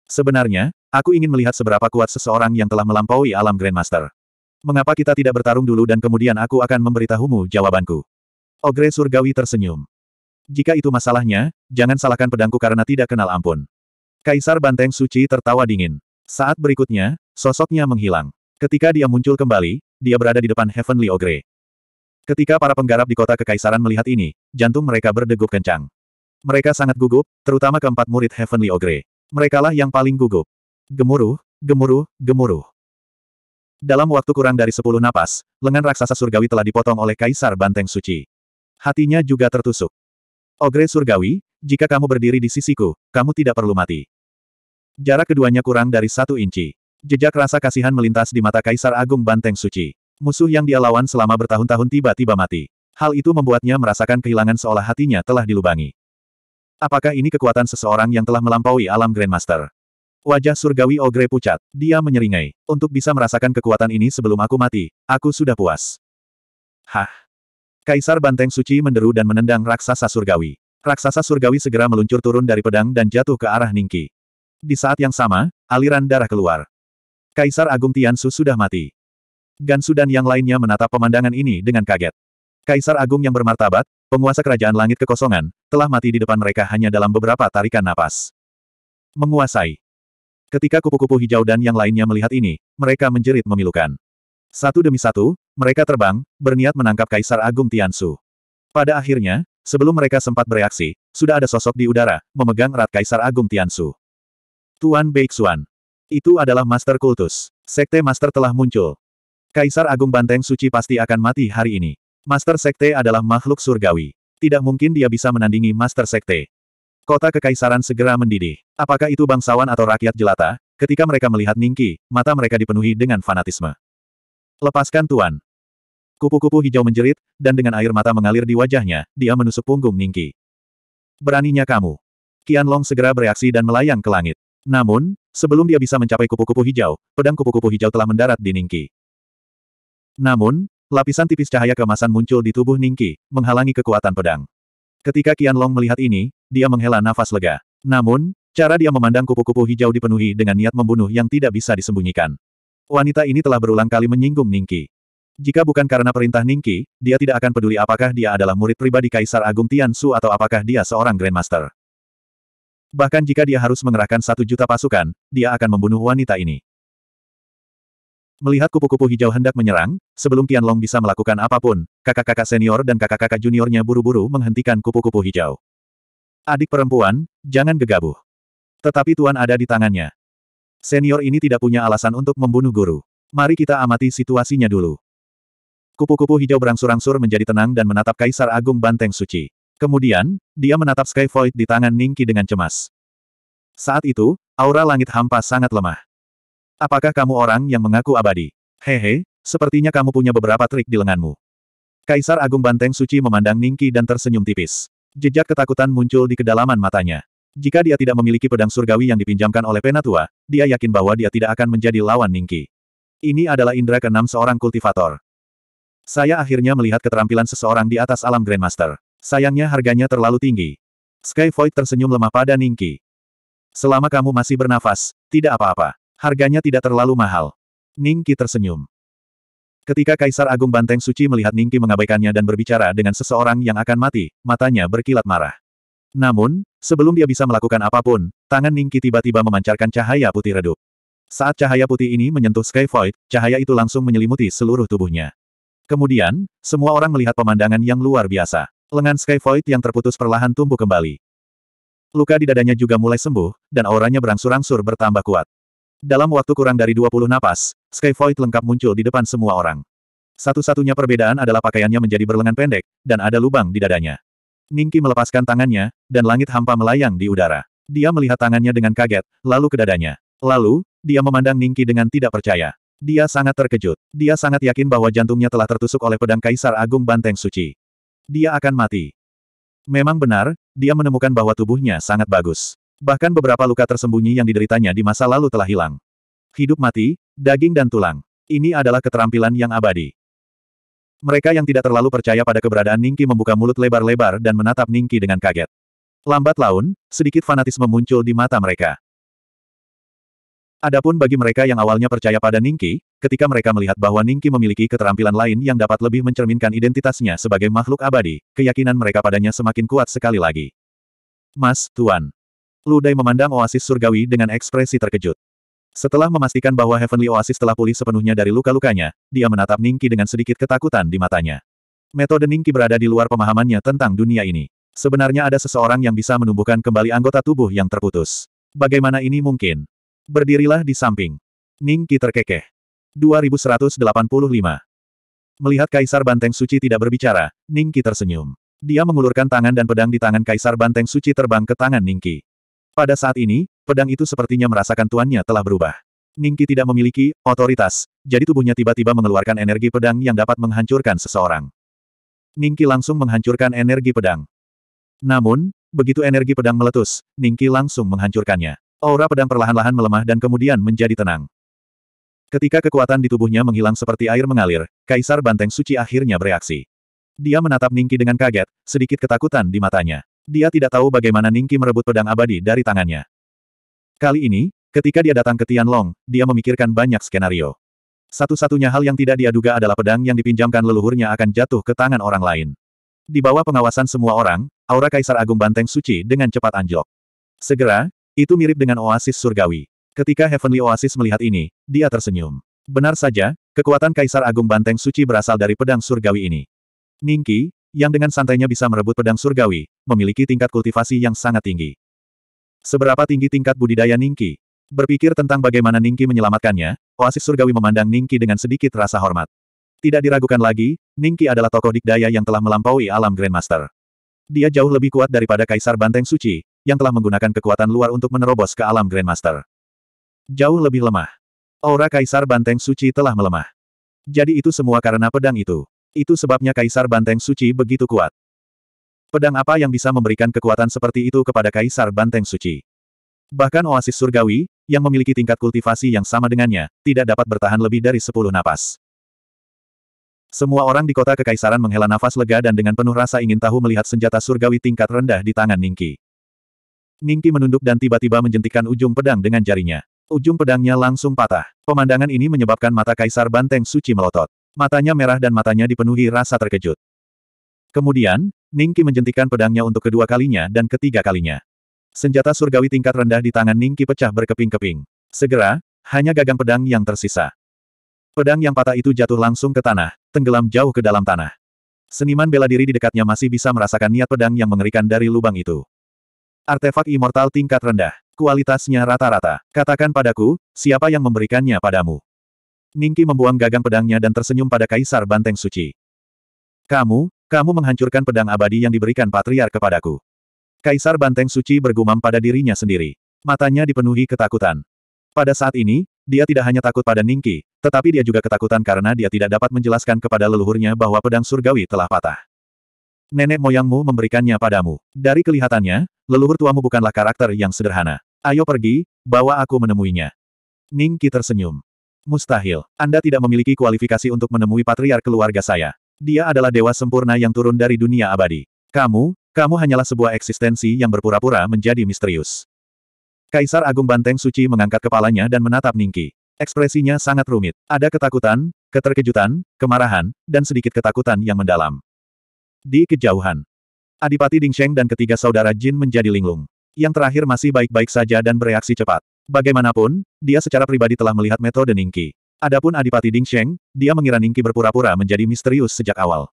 S1: Sebenarnya, aku ingin melihat seberapa kuat seseorang yang telah melampaui alam Grandmaster. Mengapa kita tidak bertarung dulu dan kemudian aku akan memberitahumu jawabanku? Ogre Surgawi tersenyum. Jika itu masalahnya, jangan salahkan pedangku karena tidak kenal ampun. Kaisar Banteng Suci tertawa dingin. Saat berikutnya, sosoknya menghilang. Ketika dia muncul kembali, dia berada di depan Heavenly Ogre. Ketika para penggarap di kota kekaisaran melihat ini, jantung mereka berdegup kencang. Mereka sangat gugup, terutama keempat murid Heavenly Ogre. Merekalah yang paling gugup. Gemuruh, gemuruh, gemuruh. Dalam waktu kurang dari sepuluh napas, lengan raksasa surgawi telah dipotong oleh Kaisar Banteng Suci. Hatinya juga tertusuk. Ogre surgawi, jika kamu berdiri di sisiku, kamu tidak perlu mati. Jarak keduanya kurang dari satu inci. Jejak rasa kasihan melintas di mata Kaisar Agung Banteng Suci. Musuh yang dia lawan selama bertahun-tahun tiba-tiba mati. Hal itu membuatnya merasakan kehilangan seolah hatinya telah dilubangi. Apakah ini kekuatan seseorang yang telah melampaui alam Grandmaster? Wajah surgawi Ogre pucat. Dia menyeringai. Untuk bisa merasakan kekuatan ini sebelum aku mati, aku sudah puas. Hah. Kaisar Banteng Suci menderu dan menendang raksasa surgawi. Raksasa surgawi segera meluncur turun dari pedang dan jatuh ke arah Ningki. Di saat yang sama, aliran darah keluar. Kaisar Agung Tiansu sudah mati. Gansu dan yang lainnya menatap pemandangan ini dengan kaget. Kaisar Agung yang bermartabat, penguasa kerajaan langit kekosongan, telah mati di depan mereka hanya dalam beberapa tarikan napas. Menguasai. Ketika kupu-kupu hijau dan yang lainnya melihat ini, mereka menjerit memilukan. Satu demi satu, mereka terbang, berniat menangkap Kaisar Agung Tiansu. Pada akhirnya, sebelum mereka sempat bereaksi, sudah ada sosok di udara, memegang erat Kaisar Agung Tiansu. Tuan Beixuan. Itu adalah master kultus. Sekte master telah muncul. Kaisar Agung Banteng Suci pasti akan mati hari ini. Master Sekte adalah makhluk surgawi. Tidak mungkin dia bisa menandingi Master Sekte. Kota Kekaisaran segera mendidih. Apakah itu bangsawan atau rakyat jelata? Ketika mereka melihat Ningki, mata mereka dipenuhi dengan fanatisme. Lepaskan Tuan. Kupu-kupu hijau menjerit, dan dengan air mata mengalir di wajahnya, dia menusuk punggung Ningki. Beraninya kamu. Qianlong segera bereaksi dan melayang ke langit. Namun, sebelum dia bisa mencapai kupu-kupu hijau, pedang kupu-kupu hijau telah mendarat di Ningki. Namun, lapisan tipis cahaya kemasan muncul di tubuh Ningki, menghalangi kekuatan pedang. Ketika Kian Long melihat ini, dia menghela nafas lega. Namun, cara dia memandang kupu-kupu hijau dipenuhi dengan niat membunuh yang tidak bisa disembunyikan. Wanita ini telah berulang kali menyinggung Ningki. Jika bukan karena perintah Ningki, dia tidak akan peduli apakah dia adalah murid pribadi Kaisar Agung Tian Su atau apakah dia seorang Grandmaster. Bahkan jika dia harus mengerahkan satu juta pasukan, dia akan membunuh wanita ini. Melihat kupu-kupu hijau hendak menyerang, sebelum Tianlong bisa melakukan apapun, kakak-kakak senior dan kakak-kakak juniornya buru-buru menghentikan kupu-kupu hijau. Adik perempuan, jangan gegabah. Tetapi Tuan ada di tangannya. Senior ini tidak punya alasan untuk membunuh guru. Mari kita amati situasinya dulu. Kupu-kupu hijau berangsur-angsur menjadi tenang dan menatap Kaisar Agung Banteng Suci. Kemudian, dia menatap Sky Void di tangan Ningki dengan cemas. Saat itu, aura langit hampa sangat lemah. Apakah kamu orang yang mengaku abadi? Hehe, sepertinya kamu punya beberapa trik di lenganmu. Kaisar Agung Banteng Suci memandang Ningki dan tersenyum tipis. Jejak ketakutan muncul di kedalaman matanya. Jika dia tidak memiliki pedang surgawi yang dipinjamkan oleh Penatua, dia yakin bahwa dia tidak akan menjadi lawan Ningki. Ini adalah indera keenam seorang kultivator. Saya akhirnya melihat keterampilan seseorang di atas alam Grandmaster. Sayangnya harganya terlalu tinggi. Sky Void tersenyum lemah pada Ningki. Selama kamu masih bernafas, tidak apa-apa. Harganya tidak terlalu mahal. Ningki tersenyum. Ketika Kaisar Agung Banteng Suci melihat Ningki mengabaikannya dan berbicara dengan seseorang yang akan mati, matanya berkilat marah. Namun, sebelum dia bisa melakukan apapun, tangan Ningki tiba-tiba memancarkan cahaya putih redup. Saat cahaya putih ini menyentuh Sky Void, cahaya itu langsung menyelimuti seluruh tubuhnya. Kemudian, semua orang melihat pemandangan yang luar biasa. Lengan Sky Void yang terputus perlahan tumbuh kembali. Luka di dadanya juga mulai sembuh, dan auranya berangsur-angsur bertambah kuat. Dalam waktu kurang dari 20 napas, Sky Void lengkap muncul di depan semua orang. Satu-satunya perbedaan adalah pakaiannya menjadi berlengan pendek, dan ada lubang di dadanya. Ningki melepaskan tangannya, dan langit hampa melayang di udara. Dia melihat tangannya dengan kaget, lalu ke dadanya. Lalu, dia memandang Ningki dengan tidak percaya. Dia sangat terkejut. Dia sangat yakin bahwa jantungnya telah tertusuk oleh pedang Kaisar Agung Banteng Suci dia akan mati. Memang benar, dia menemukan bahwa tubuhnya sangat bagus. Bahkan beberapa luka tersembunyi yang dideritanya di masa lalu telah hilang. Hidup mati, daging dan tulang. Ini adalah keterampilan yang abadi. Mereka yang tidak terlalu percaya pada keberadaan Ningki membuka mulut lebar-lebar dan menatap Ningki dengan kaget. Lambat laun, sedikit fanatisme muncul di mata mereka. Adapun bagi mereka yang awalnya percaya pada Ningki, ketika mereka melihat bahwa Ningki memiliki keterampilan lain yang dapat lebih mencerminkan identitasnya sebagai makhluk abadi, keyakinan mereka padanya semakin kuat sekali lagi. Mas, Tuan. Ludai memandang oasis surgawi dengan ekspresi terkejut. Setelah memastikan bahwa Heavenly Oasis telah pulih sepenuhnya dari luka-lukanya, dia menatap Ningki dengan sedikit ketakutan di matanya. Metode Ningki berada di luar pemahamannya tentang dunia ini. Sebenarnya ada seseorang yang bisa menumbuhkan kembali anggota tubuh yang terputus. Bagaimana ini mungkin? Berdirilah di samping. Ning Ki terkekeh. 2185. Melihat Kaisar Banteng Suci tidak berbicara, Ning Ki tersenyum. Dia mengulurkan tangan dan pedang di tangan Kaisar Banteng Suci terbang ke tangan Ning Ki. Pada saat ini, pedang itu sepertinya merasakan tuannya telah berubah. Ningki tidak memiliki otoritas, jadi tubuhnya tiba-tiba mengeluarkan energi pedang yang dapat menghancurkan seseorang. Ningki langsung menghancurkan energi pedang. Namun, begitu energi pedang meletus, Ningki langsung menghancurkannya. Aura pedang perlahan-lahan melemah dan kemudian menjadi tenang. Ketika kekuatan di tubuhnya menghilang seperti air mengalir, Kaisar Banteng Suci akhirnya bereaksi. Dia menatap Ningki dengan kaget, sedikit ketakutan di matanya. Dia tidak tahu bagaimana Ningki merebut pedang abadi dari tangannya. Kali ini, ketika dia datang ke Tianlong, dia memikirkan banyak skenario. Satu-satunya hal yang tidak dia duga adalah pedang yang dipinjamkan leluhurnya akan jatuh ke tangan orang lain. Di bawah pengawasan semua orang, aura Kaisar Agung Banteng Suci dengan cepat anjlok. Segera, itu mirip dengan oasis surgawi. Ketika Heavenly Oasis melihat ini, dia tersenyum. Benar saja, kekuatan Kaisar Agung Banteng Suci berasal dari pedang surgawi ini. Ningki, yang dengan santainya bisa merebut pedang surgawi, memiliki tingkat kultivasi yang sangat tinggi. Seberapa tinggi tingkat budidaya Ningki? Berpikir tentang bagaimana Ningki menyelamatkannya, Oasis Surgawi memandang Ningki dengan sedikit rasa hormat. Tidak diragukan lagi, Ningki adalah tokoh dikdaya yang telah melampaui alam Grandmaster. Dia jauh lebih kuat daripada Kaisar Banteng Suci, yang telah menggunakan kekuatan luar untuk menerobos ke alam Grandmaster. Jauh lebih lemah. Aura Kaisar Banteng Suci telah melemah. Jadi itu semua karena pedang itu. Itu sebabnya Kaisar Banteng Suci begitu kuat. Pedang apa yang bisa memberikan kekuatan seperti itu kepada Kaisar Banteng Suci? Bahkan oasis surgawi, yang memiliki tingkat kultivasi yang sama dengannya, tidak dapat bertahan lebih dari 10 napas. Semua orang di kota kekaisaran menghela nafas lega dan dengan penuh rasa ingin tahu melihat senjata surgawi tingkat rendah di tangan Ningki. Ningki menunduk dan tiba-tiba menjentikan ujung pedang dengan jarinya. Ujung pedangnya langsung patah. Pemandangan ini menyebabkan mata Kaisar Banteng Suci melotot. Matanya merah dan matanya dipenuhi rasa terkejut. Kemudian, Ningki menjentikan pedangnya untuk kedua kalinya dan ketiga kalinya. Senjata surgawi tingkat rendah di tangan Ningki pecah berkeping-keping. Segera, hanya gagang pedang yang tersisa. Pedang yang patah itu jatuh langsung ke tanah, tenggelam jauh ke dalam tanah. Seniman bela diri di dekatnya masih bisa merasakan niat pedang yang mengerikan dari lubang itu. Artefak immortal tingkat rendah. Kualitasnya rata-rata. Katakan padaku, siapa yang memberikannya padamu? Ningki membuang gagang pedangnya dan tersenyum pada Kaisar Banteng Suci. Kamu, kamu menghancurkan pedang abadi yang diberikan patriark kepadaku. Kaisar Banteng Suci bergumam pada dirinya sendiri. Matanya dipenuhi ketakutan. Pada saat ini, dia tidak hanya takut pada Ningki, tetapi dia juga ketakutan karena dia tidak dapat menjelaskan kepada leluhurnya bahwa pedang surgawi telah patah. Nenek moyangmu memberikannya padamu. Dari kelihatannya, leluhur tuamu bukanlah karakter yang sederhana. Ayo pergi, bawa aku menemuinya. Ningki tersenyum. Mustahil. Anda tidak memiliki kualifikasi untuk menemui patriark keluarga saya. Dia adalah dewa sempurna yang turun dari dunia abadi. Kamu, kamu hanyalah sebuah eksistensi yang berpura-pura menjadi misterius. Kaisar Agung Banteng Suci mengangkat kepalanya dan menatap Ningki. Ekspresinya sangat rumit. Ada ketakutan, keterkejutan, kemarahan, dan sedikit ketakutan yang mendalam di kejauhan. Adipati Ding Sheng dan ketiga saudara Jin menjadi linglung. Yang terakhir masih baik-baik saja dan bereaksi cepat. Bagaimanapun, dia secara pribadi telah melihat metode Ningki. Adapun Adipati Ding Sheng, dia mengira Ningki berpura-pura menjadi misterius sejak awal.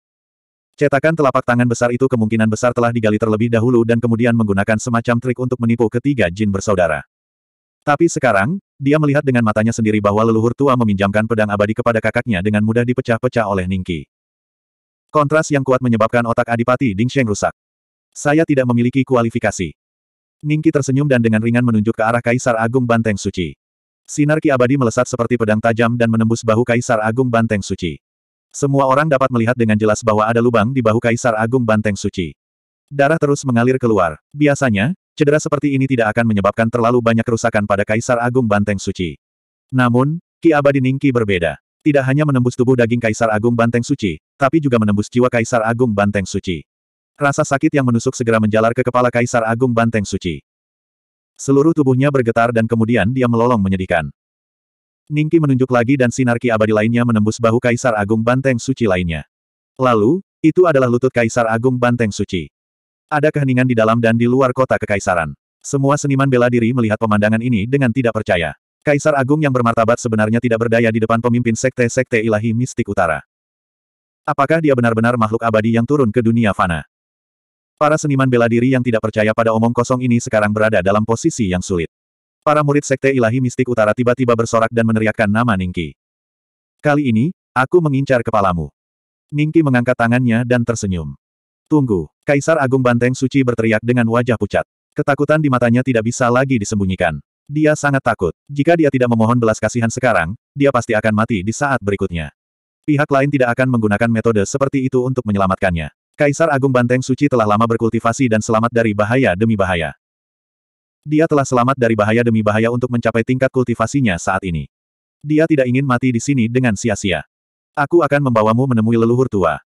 S1: Cetakan telapak tangan besar itu kemungkinan besar telah digali terlebih dahulu dan kemudian menggunakan semacam trik untuk menipu ketiga jin bersaudara. Tapi sekarang, dia melihat dengan matanya sendiri bahwa leluhur tua meminjamkan pedang abadi kepada kakaknya dengan mudah dipecah-pecah oleh Ningki. Kontras yang kuat menyebabkan otak Adipati Ding Sheng rusak. Saya tidak memiliki kualifikasi. Ningki tersenyum dan dengan ringan menunjuk ke arah Kaisar Agung Banteng Suci. Sinar Ki Abadi melesat seperti pedang tajam dan menembus bahu Kaisar Agung Banteng Suci. Semua orang dapat melihat dengan jelas bahwa ada lubang di bahu Kaisar Agung Banteng Suci. Darah terus mengalir keluar. Biasanya, cedera seperti ini tidak akan menyebabkan terlalu banyak kerusakan pada Kaisar Agung Banteng Suci. Namun, Ki Abadi Ningki berbeda. Tidak hanya menembus tubuh daging Kaisar Agung Banteng Suci, tapi juga menembus jiwa Kaisar Agung Banteng Suci. Rasa sakit yang menusuk segera menjalar ke kepala Kaisar Agung Banteng Suci. Seluruh tubuhnya bergetar dan kemudian dia melolong menyedihkan. Ningki menunjuk lagi dan sinarki abadi lainnya menembus bahu Kaisar Agung Banteng Suci lainnya. Lalu, itu adalah lutut Kaisar Agung Banteng Suci. Ada keheningan di dalam dan di luar kota kekaisaran. Semua seniman bela diri melihat pemandangan ini dengan tidak percaya. Kaisar Agung yang bermartabat sebenarnya tidak berdaya di depan pemimpin sekte-sekte ilahi mistik utara. Apakah dia benar-benar makhluk abadi yang turun ke dunia fana? Para seniman bela diri yang tidak percaya pada omong kosong ini sekarang berada dalam posisi yang sulit. Para murid sekte ilahi mistik utara tiba-tiba bersorak dan meneriakkan nama Ningki. Kali ini, aku mengincar kepalamu. Ningki mengangkat tangannya dan tersenyum. Tunggu, Kaisar Agung Banteng Suci berteriak dengan wajah pucat. Ketakutan di matanya tidak bisa lagi disembunyikan. Dia sangat takut. Jika dia tidak memohon belas kasihan sekarang, dia pasti akan mati di saat berikutnya. Pihak lain tidak akan menggunakan metode seperti itu untuk menyelamatkannya. Kaisar Agung Banteng Suci telah lama berkultivasi dan selamat dari bahaya demi bahaya. Dia telah selamat dari bahaya demi bahaya untuk mencapai tingkat kultivasinya saat ini. Dia tidak ingin mati di sini dengan sia-sia. Aku akan membawamu menemui leluhur tua.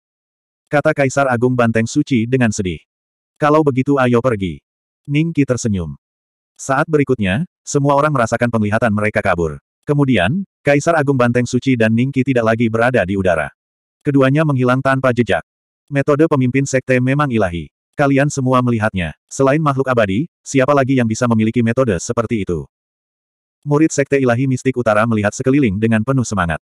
S1: Kata Kaisar Agung Banteng Suci dengan sedih. Kalau begitu ayo pergi. Ningki tersenyum. Saat berikutnya, semua orang merasakan penglihatan mereka kabur. Kemudian, Kaisar Agung Banteng Suci dan Ningki tidak lagi berada di udara. Keduanya menghilang tanpa jejak. Metode pemimpin sekte memang ilahi. Kalian semua melihatnya. Selain makhluk abadi, siapa lagi yang bisa memiliki metode seperti itu? Murid Sekte Ilahi Mistik Utara melihat sekeliling dengan penuh semangat.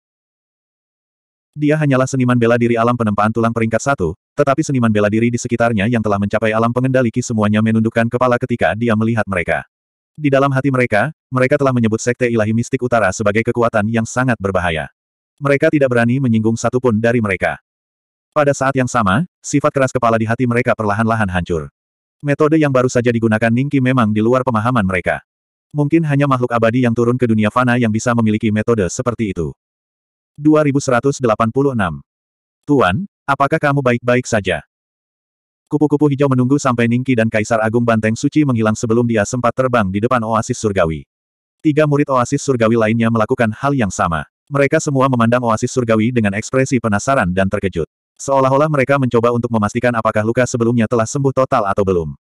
S1: Dia hanyalah seniman bela diri alam penempaan tulang peringkat satu, tetapi seniman bela diri di sekitarnya yang telah mencapai alam pengendali semuanya menundukkan kepala ketika dia melihat mereka. Di dalam hati mereka, mereka telah menyebut Sekte Ilahi Mistik Utara sebagai kekuatan yang sangat berbahaya. Mereka tidak berani menyinggung satu pun dari mereka. Pada saat yang sama, sifat keras kepala di hati mereka perlahan-lahan hancur. Metode yang baru saja digunakan Ningki memang di luar pemahaman mereka. Mungkin hanya makhluk abadi yang turun ke dunia fana yang bisa memiliki metode seperti itu. 2186. Tuan, apakah kamu baik-baik saja? Kupu-kupu hijau menunggu sampai Ningki dan Kaisar Agung Banteng Suci menghilang sebelum dia sempat terbang di depan oasis surgawi. Tiga murid oasis surgawi lainnya melakukan hal yang sama. Mereka semua memandang oasis surgawi dengan ekspresi penasaran dan terkejut. Seolah-olah mereka mencoba untuk memastikan apakah luka sebelumnya telah sembuh total atau belum.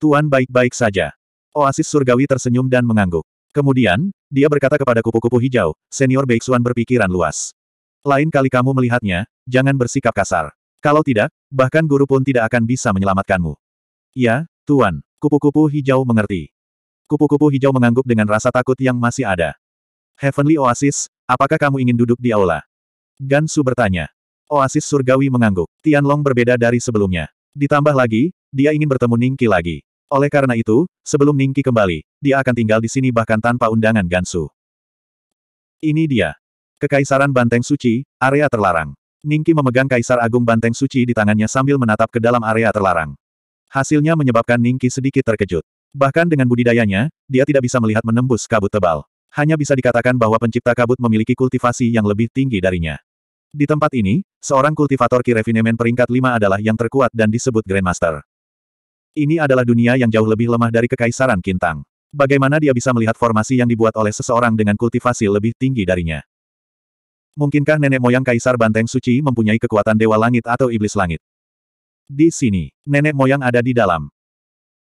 S1: Tuan baik-baik saja. Oasis surgawi tersenyum dan mengangguk. Kemudian, dia berkata kepada kupu-kupu hijau, senior Beixuan berpikiran luas. Lain kali kamu melihatnya, jangan bersikap kasar. Kalau tidak, bahkan guru pun tidak akan bisa menyelamatkanmu. Ya, Tuan, kupu-kupu hijau mengerti. Kupu-kupu hijau mengangguk dengan rasa takut yang masih ada. Heavenly Oasis, apakah kamu ingin duduk di aula? Gansu bertanya. Oasis surgawi mengangguk. Tianlong berbeda dari sebelumnya. Ditambah lagi, dia ingin bertemu Ningki lagi. Oleh karena itu, sebelum Ningki kembali, dia akan tinggal di sini bahkan tanpa undangan Gansu. Ini dia. Kekaisaran Banteng Suci, area terlarang. Ningki memegang Kaisar Agung Banteng Suci di tangannya sambil menatap ke dalam area terlarang. Hasilnya menyebabkan Ningki sedikit terkejut. Bahkan dengan budidayanya, dia tidak bisa melihat menembus kabut tebal. Hanya bisa dikatakan bahwa pencipta kabut memiliki kultivasi yang lebih tinggi darinya. Di tempat ini, seorang kultivator ki Kirefinemen peringkat 5 adalah yang terkuat dan disebut Grandmaster. Ini adalah dunia yang jauh lebih lemah dari Kekaisaran Kintang. Bagaimana dia bisa melihat formasi yang dibuat oleh seseorang dengan kultivasi lebih tinggi darinya? Mungkinkah nenek moyang Kaisar Banteng Suci mempunyai kekuatan Dewa Langit atau Iblis Langit? Di sini, nenek moyang ada di dalam.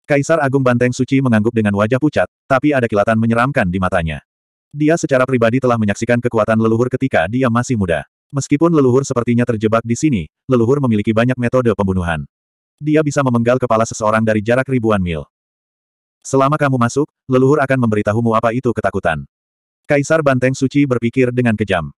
S1: Kaisar Agung Banteng Suci mengangguk dengan wajah pucat, tapi ada kilatan menyeramkan di matanya. Dia secara pribadi telah menyaksikan kekuatan leluhur ketika dia masih muda. Meskipun leluhur sepertinya terjebak di sini, leluhur memiliki banyak metode pembunuhan. Dia bisa memenggal kepala seseorang dari jarak ribuan mil. Selama kamu masuk, leluhur akan memberitahumu apa itu ketakutan. Kaisar Banteng Suci berpikir dengan kejam.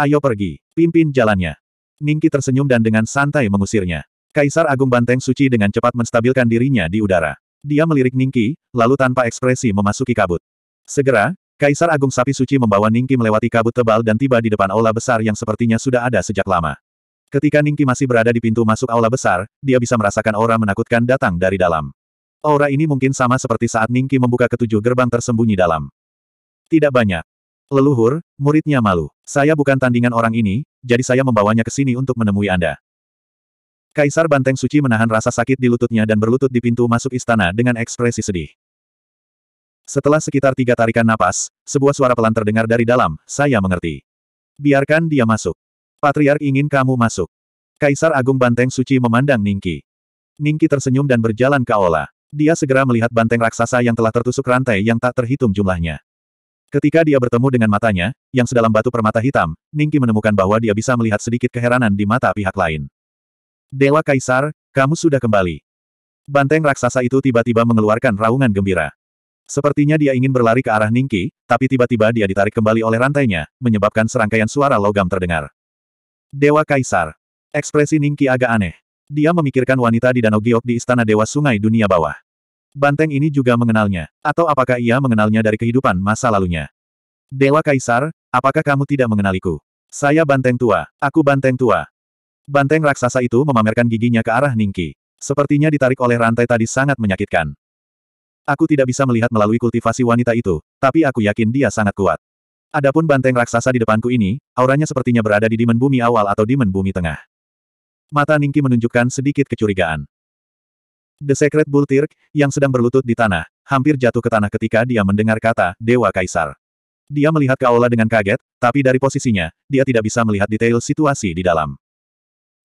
S1: Ayo pergi. Pimpin jalannya. Ningki tersenyum dan dengan santai mengusirnya. Kaisar Agung Banteng Suci dengan cepat menstabilkan dirinya di udara. Dia melirik Ningki, lalu tanpa ekspresi memasuki kabut. Segera, Kaisar Agung Sapi Suci membawa Ningki melewati kabut tebal dan tiba di depan aula besar yang sepertinya sudah ada sejak lama. Ketika Ningki masih berada di pintu masuk aula besar, dia bisa merasakan aura menakutkan datang dari dalam. Aura ini mungkin sama seperti saat Ningki membuka ketujuh gerbang tersembunyi dalam. Tidak banyak. Leluhur, muridnya malu. Saya bukan tandingan orang ini, jadi saya membawanya ke sini untuk menemui Anda. Kaisar Banteng Suci menahan rasa sakit di lututnya dan berlutut di pintu masuk istana dengan ekspresi sedih. Setelah sekitar tiga tarikan napas, sebuah suara pelan terdengar dari dalam, saya mengerti. Biarkan dia masuk. Patriark ingin kamu masuk. Kaisar Agung Banteng Suci memandang Ningki. Ningki tersenyum dan berjalan ke aula. Dia segera melihat banteng raksasa yang telah tertusuk rantai yang tak terhitung jumlahnya. Ketika dia bertemu dengan matanya, yang sedalam batu permata hitam, Ningki menemukan bahwa dia bisa melihat sedikit keheranan di mata pihak lain. Dewa Kaisar, kamu sudah kembali. Banteng raksasa itu tiba-tiba mengeluarkan raungan gembira. Sepertinya dia ingin berlari ke arah Ningki, tapi tiba-tiba dia ditarik kembali oleh rantainya, menyebabkan serangkaian suara logam terdengar. Dewa Kaisar. Ekspresi Ningki agak aneh. Dia memikirkan wanita di Danau Giok di Istana Dewa Sungai Dunia Bawah. Banteng ini juga mengenalnya. Atau apakah ia mengenalnya dari kehidupan masa lalunya? Dewa Kaisar, apakah kamu tidak mengenaliku? Saya banteng tua. Aku banteng tua. Banteng raksasa itu memamerkan giginya ke arah Ningki. Sepertinya ditarik oleh rantai tadi sangat menyakitkan. Aku tidak bisa melihat melalui kultivasi wanita itu, tapi aku yakin dia sangat kuat. Adapun banteng raksasa di depanku ini, auranya sepertinya berada di dimen bumi awal atau dimen bumi tengah. Mata Ningki menunjukkan sedikit kecurigaan. The Secret Bull Tirk, yang sedang berlutut di tanah, hampir jatuh ke tanah ketika dia mendengar kata Dewa Kaisar. Dia melihat Kaola dengan kaget, tapi dari posisinya, dia tidak bisa melihat detail situasi di dalam.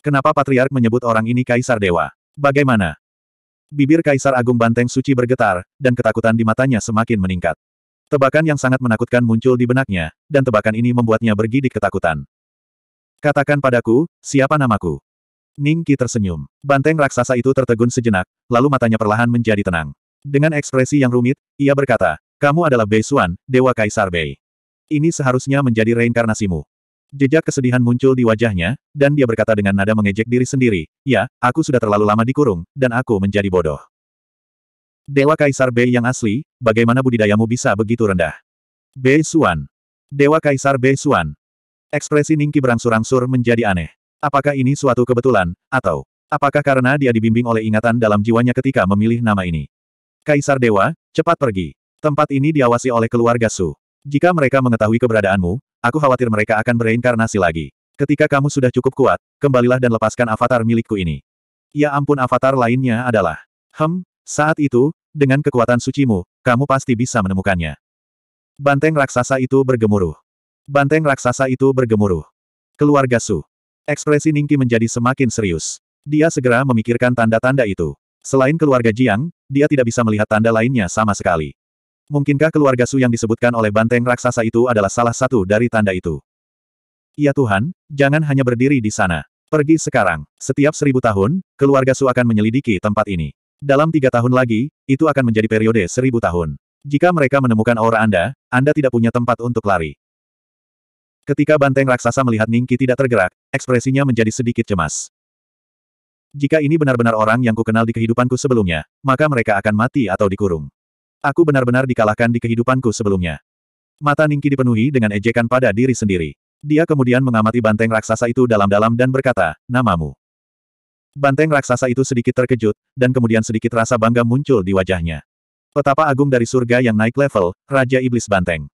S1: Kenapa Patriark menyebut orang ini Kaisar Dewa? Bagaimana? Bibir Kaisar Agung Banteng Suci bergetar, dan ketakutan di matanya semakin meningkat. Tebakan yang sangat menakutkan muncul di benaknya, dan tebakan ini membuatnya bergidik ketakutan. Katakan padaku, siapa namaku? Ningki tersenyum. Banteng raksasa itu tertegun sejenak, lalu matanya perlahan menjadi tenang. Dengan ekspresi yang rumit, ia berkata, kamu adalah Bei Xuan, Dewa Kaisar Bei. Ini seharusnya menjadi reinkarnasimu. Jejak kesedihan muncul di wajahnya, dan dia berkata dengan nada mengejek diri sendiri, ya, aku sudah terlalu lama dikurung, dan aku menjadi bodoh. Dewa Kaisar Bei yang asli, bagaimana budidayamu bisa begitu rendah? Bei Xuan. Dewa Kaisar Bei Xuan. Ekspresi Ningki berangsur-angsur menjadi aneh. Apakah ini suatu kebetulan, atau apakah karena dia dibimbing oleh ingatan dalam jiwanya ketika memilih nama ini? Kaisar Dewa, cepat pergi. Tempat ini diawasi oleh keluarga Su. Jika mereka mengetahui keberadaanmu, aku khawatir mereka akan bereinkarnasi lagi. Ketika kamu sudah cukup kuat, kembalilah dan lepaskan avatar milikku ini. Ya ampun avatar lainnya adalah. Hem, saat itu, dengan kekuatan sucimu, kamu pasti bisa menemukannya. Banteng raksasa itu bergemuruh. Banteng raksasa itu bergemuruh. Keluarga Su. Ekspresi Ningki menjadi semakin serius. Dia segera memikirkan tanda-tanda itu. Selain keluarga Jiang, dia tidak bisa melihat tanda lainnya sama sekali. Mungkinkah keluarga Su yang disebutkan oleh banteng raksasa itu adalah salah satu dari tanda itu? Ya Tuhan, jangan hanya berdiri di sana. Pergi sekarang. Setiap seribu tahun, keluarga Su akan menyelidiki tempat ini. Dalam tiga tahun lagi, itu akan menjadi periode seribu tahun. Jika mereka menemukan aura Anda, Anda tidak punya tempat untuk lari. Ketika banteng raksasa melihat Ningki tidak tergerak, ekspresinya menjadi sedikit cemas. Jika ini benar-benar orang yang kukenal di kehidupanku sebelumnya, maka mereka akan mati atau dikurung. Aku benar-benar dikalahkan di kehidupanku sebelumnya. Mata Ningki dipenuhi dengan ejekan pada diri sendiri. Dia kemudian mengamati banteng raksasa itu dalam-dalam dan berkata, namamu. Banteng raksasa itu sedikit terkejut, dan kemudian sedikit rasa bangga muncul di wajahnya. Petapa agung dari surga yang naik level, Raja Iblis Banteng.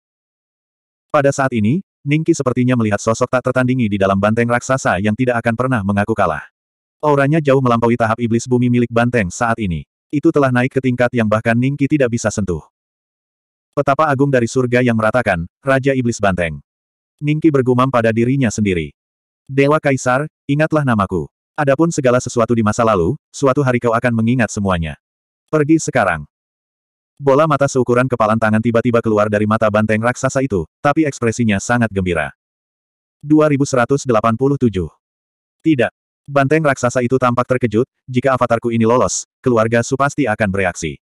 S1: Pada saat ini, Ningki sepertinya melihat sosok tak tertandingi di dalam banteng raksasa yang tidak akan pernah mengaku kalah. Auranya jauh melampaui tahap iblis bumi milik banteng saat ini. Itu telah naik ke tingkat yang bahkan Ningki tidak bisa sentuh. Petapa agung dari surga yang meratakan, Raja Iblis Banteng. Ningki bergumam pada dirinya sendiri. Dewa Kaisar, ingatlah namaku. Adapun segala sesuatu di masa lalu, suatu hari kau akan mengingat semuanya. Pergi sekarang. Bola mata seukuran kepalan tangan tiba-tiba keluar dari mata banteng raksasa itu, tapi ekspresinya sangat gembira. 2187 Tidak. Banteng raksasa itu tampak terkejut, jika avatarku ini lolos, keluarga Su pasti akan bereaksi.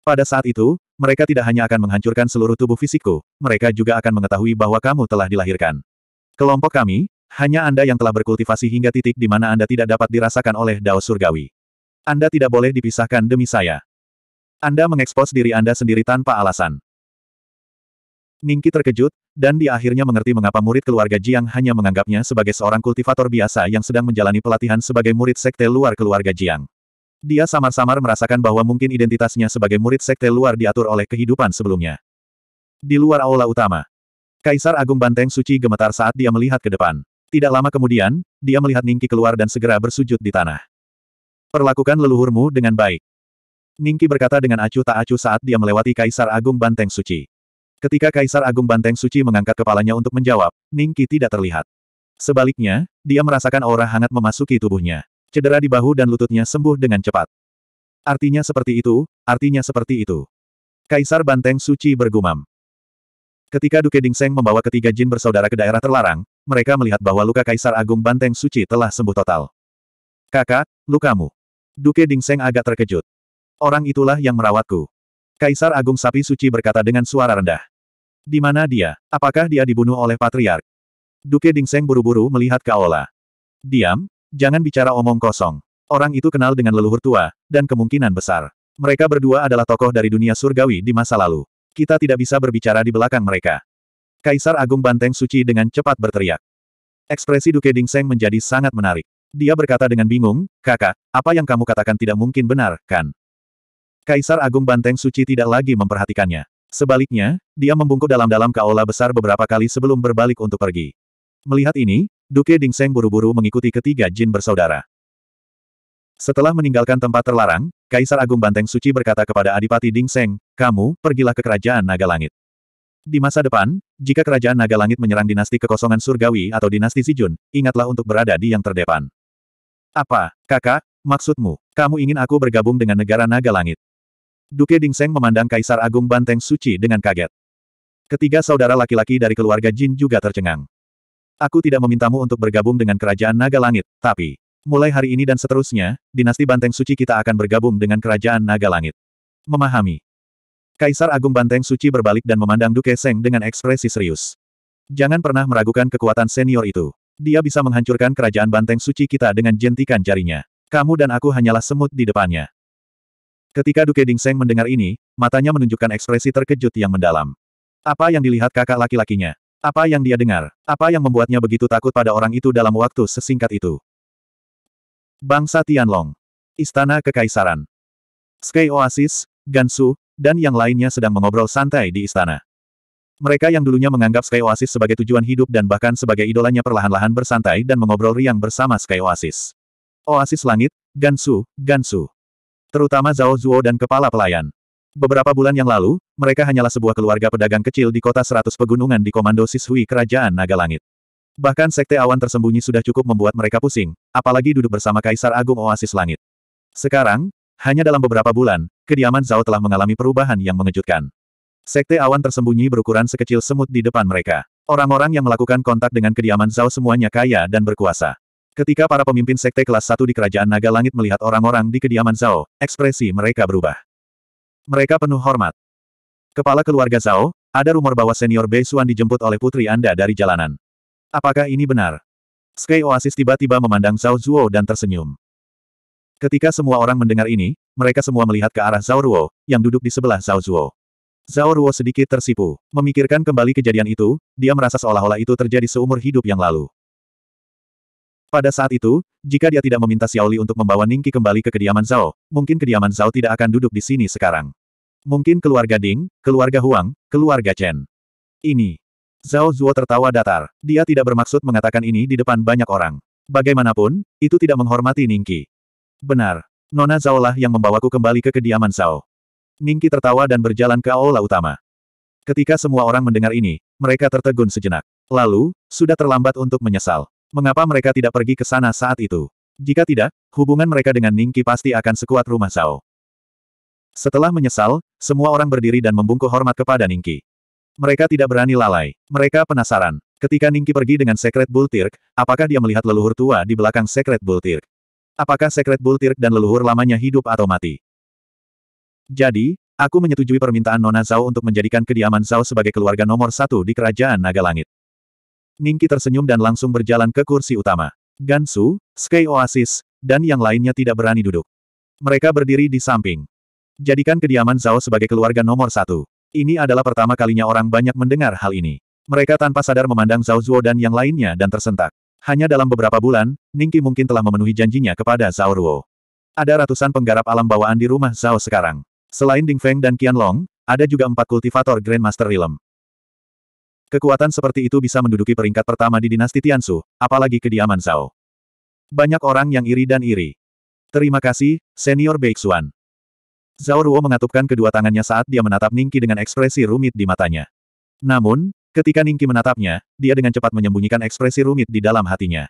S1: Pada saat itu, mereka tidak hanya akan menghancurkan seluruh tubuh fisikku, mereka juga akan mengetahui bahwa kamu telah dilahirkan. Kelompok kami, hanya Anda yang telah berkultivasi hingga titik di mana Anda tidak dapat dirasakan oleh Dao Surgawi. Anda tidak boleh dipisahkan demi saya. Anda mengekspos diri Anda sendiri tanpa alasan. Ningki terkejut, dan dia akhirnya mengerti mengapa murid keluarga Jiang hanya menganggapnya sebagai seorang kultivator biasa yang sedang menjalani pelatihan sebagai murid sekte luar keluarga Jiang. Dia samar-samar merasakan bahwa mungkin identitasnya sebagai murid sekte luar diatur oleh kehidupan sebelumnya. Di luar aula utama, Kaisar Agung Banteng Suci gemetar saat dia melihat ke depan. Tidak lama kemudian, dia melihat Ningki keluar dan segera bersujud di tanah. Perlakukan leluhurmu dengan baik. Ningki berkata dengan acuh tak acuh saat dia melewati Kaisar Agung Banteng Suci. Ketika Kaisar Agung Banteng Suci mengangkat kepalanya untuk menjawab, Ningki tidak terlihat. Sebaliknya, dia merasakan aura hangat memasuki tubuhnya. Cedera di bahu dan lututnya sembuh dengan cepat. Artinya seperti itu, artinya seperti itu. Kaisar Banteng Suci bergumam. Ketika Duke Dingseng membawa ketiga jin bersaudara ke daerah terlarang, mereka melihat bahwa luka Kaisar Agung Banteng Suci telah sembuh total. Kakak, lukamu. Duke Dingseng agak terkejut. Orang itulah yang merawatku. Kaisar Agung Sapi Suci berkata dengan suara rendah. Di mana dia? Apakah dia dibunuh oleh Patriark? Duke Dingseng buru-buru melihat Kaola. Diam, jangan bicara omong kosong. Orang itu kenal dengan leluhur tua, dan kemungkinan besar. Mereka berdua adalah tokoh dari dunia surgawi di masa lalu. Kita tidak bisa berbicara di belakang mereka. Kaisar Agung Banteng Suci dengan cepat berteriak. Ekspresi Duke Dingseng menjadi sangat menarik. Dia berkata dengan bingung, kakak, apa yang kamu katakan tidak mungkin benar, kan? Kaisar Agung Banteng Suci tidak lagi memperhatikannya. Sebaliknya, dia membungkuk dalam-dalam ke kaola besar beberapa kali sebelum berbalik untuk pergi. Melihat ini, Duke Dingseng buru-buru mengikuti ketiga jin bersaudara. Setelah meninggalkan tempat terlarang, Kaisar Agung Banteng Suci berkata kepada Adipati Dingseng, kamu, pergilah ke Kerajaan Naga Langit. Di masa depan, jika Kerajaan Naga Langit menyerang dinasti kekosongan surgawi atau dinasti Sijun, ingatlah untuk berada di yang terdepan. Apa, kakak, maksudmu, kamu ingin aku bergabung dengan negara Naga Langit? Duke Ding Dingseng memandang Kaisar Agung Banteng Suci dengan kaget. Ketiga saudara laki-laki dari keluarga Jin juga tercengang. Aku tidak memintamu untuk bergabung dengan kerajaan Naga Langit, tapi mulai hari ini dan seterusnya, dinasti Banteng Suci kita akan bergabung dengan kerajaan Naga Langit. Memahami. Kaisar Agung Banteng Suci berbalik dan memandang Duke Seng dengan ekspresi serius. Jangan pernah meragukan kekuatan senior itu. Dia bisa menghancurkan kerajaan Banteng Suci kita dengan jentikan jarinya. Kamu dan aku hanyalah semut di depannya. Ketika Duke Dingseng mendengar ini, matanya menunjukkan ekspresi terkejut yang mendalam. Apa yang dilihat kakak laki-lakinya? Apa yang dia dengar? Apa yang membuatnya begitu takut pada orang itu dalam waktu sesingkat itu? Bangsa Tianlong. Istana Kekaisaran. Sky Oasis, Gansu, dan yang lainnya sedang mengobrol santai di istana. Mereka yang dulunya menganggap Sky Oasis sebagai tujuan hidup dan bahkan sebagai idolanya perlahan-lahan bersantai dan mengobrol riang bersama Sky Oasis. Oasis Langit, Gansu, Gansu. Terutama Zhao Zuo dan kepala pelayan. Beberapa bulan yang lalu, mereka hanyalah sebuah keluarga pedagang kecil di kota seratus pegunungan di komando Siswi Kerajaan Naga Langit. Bahkan sekte awan tersembunyi sudah cukup membuat mereka pusing, apalagi duduk bersama Kaisar Agung Oasis Langit. Sekarang, hanya dalam beberapa bulan, kediaman Zhao telah mengalami perubahan yang mengejutkan. Sekte awan tersembunyi berukuran sekecil semut di depan mereka. Orang-orang yang melakukan kontak dengan kediaman Zhao semuanya kaya dan berkuasa. Ketika para pemimpin sekte kelas 1 di Kerajaan Naga Langit melihat orang-orang di kediaman Zhao, ekspresi mereka berubah. Mereka penuh hormat. Kepala keluarga Zhao, ada rumor bahwa senior Bei Xuan dijemput oleh putri Anda dari jalanan. Apakah ini benar? Sky Oasis tiba-tiba memandang Zhao Zhuo dan tersenyum. Ketika semua orang mendengar ini, mereka semua melihat ke arah Zhao Ruo, yang duduk di sebelah Zhao Zhuo. Zhao Ruo sedikit tersipu. Memikirkan kembali kejadian itu, dia merasa seolah-olah itu terjadi seumur hidup yang lalu. Pada saat itu, jika dia tidak meminta Xiaoli untuk membawa Ningki kembali ke kediaman Zhao, mungkin kediaman Zhao tidak akan duduk di sini sekarang. Mungkin keluarga Ding, keluarga Huang, keluarga Chen. Ini. Zhao Zuo tertawa datar. Dia tidak bermaksud mengatakan ini di depan banyak orang. Bagaimanapun, itu tidak menghormati Ningki. Benar. Nona Zhao lah yang membawaku kembali ke kediaman Zhao. Ningki tertawa dan berjalan ke aula utama. Ketika semua orang mendengar ini, mereka tertegun sejenak. Lalu, sudah terlambat untuk menyesal. Mengapa mereka tidak pergi ke sana saat itu? Jika tidak, hubungan mereka dengan Ningki pasti akan sekuat rumah Zhao. Setelah menyesal, semua orang berdiri dan membungkuk hormat kepada Ningki. Mereka tidak berani lalai. Mereka penasaran. Ketika Ningki pergi dengan Secret Bultirk, apakah dia melihat leluhur tua di belakang Secret Bultirk? Apakah Secret Bultirk dan leluhur lamanya hidup atau mati? Jadi, aku menyetujui permintaan Nona Zhao untuk menjadikan kediaman Zhao sebagai keluarga nomor satu di kerajaan Naga Langit. Ningki tersenyum dan langsung berjalan ke kursi utama. Gansu, Sky Oasis, dan yang lainnya tidak berani duduk. Mereka berdiri di samping. Jadikan kediaman Zhao sebagai keluarga nomor satu. Ini adalah pertama kalinya orang banyak mendengar hal ini. Mereka tanpa sadar memandang Zhao Zuo dan yang lainnya dan tersentak. Hanya dalam beberapa bulan, Ningki mungkin telah memenuhi janjinya kepada Zhao Ruo. Ada ratusan penggarap alam bawaan di rumah Zhao sekarang. Selain Ding Feng dan Qian Long, ada juga empat kultivator Grandmaster Realm. Kekuatan seperti itu bisa menduduki peringkat pertama di dinasti Tiansu, apalagi kediaman Zhao. Banyak orang yang iri dan iri. Terima kasih, Senior Beixuan. Zhao Ruo mengatupkan kedua tangannya saat dia menatap Ningki dengan ekspresi rumit di matanya. Namun, ketika Ningki menatapnya, dia dengan cepat menyembunyikan ekspresi rumit di dalam hatinya.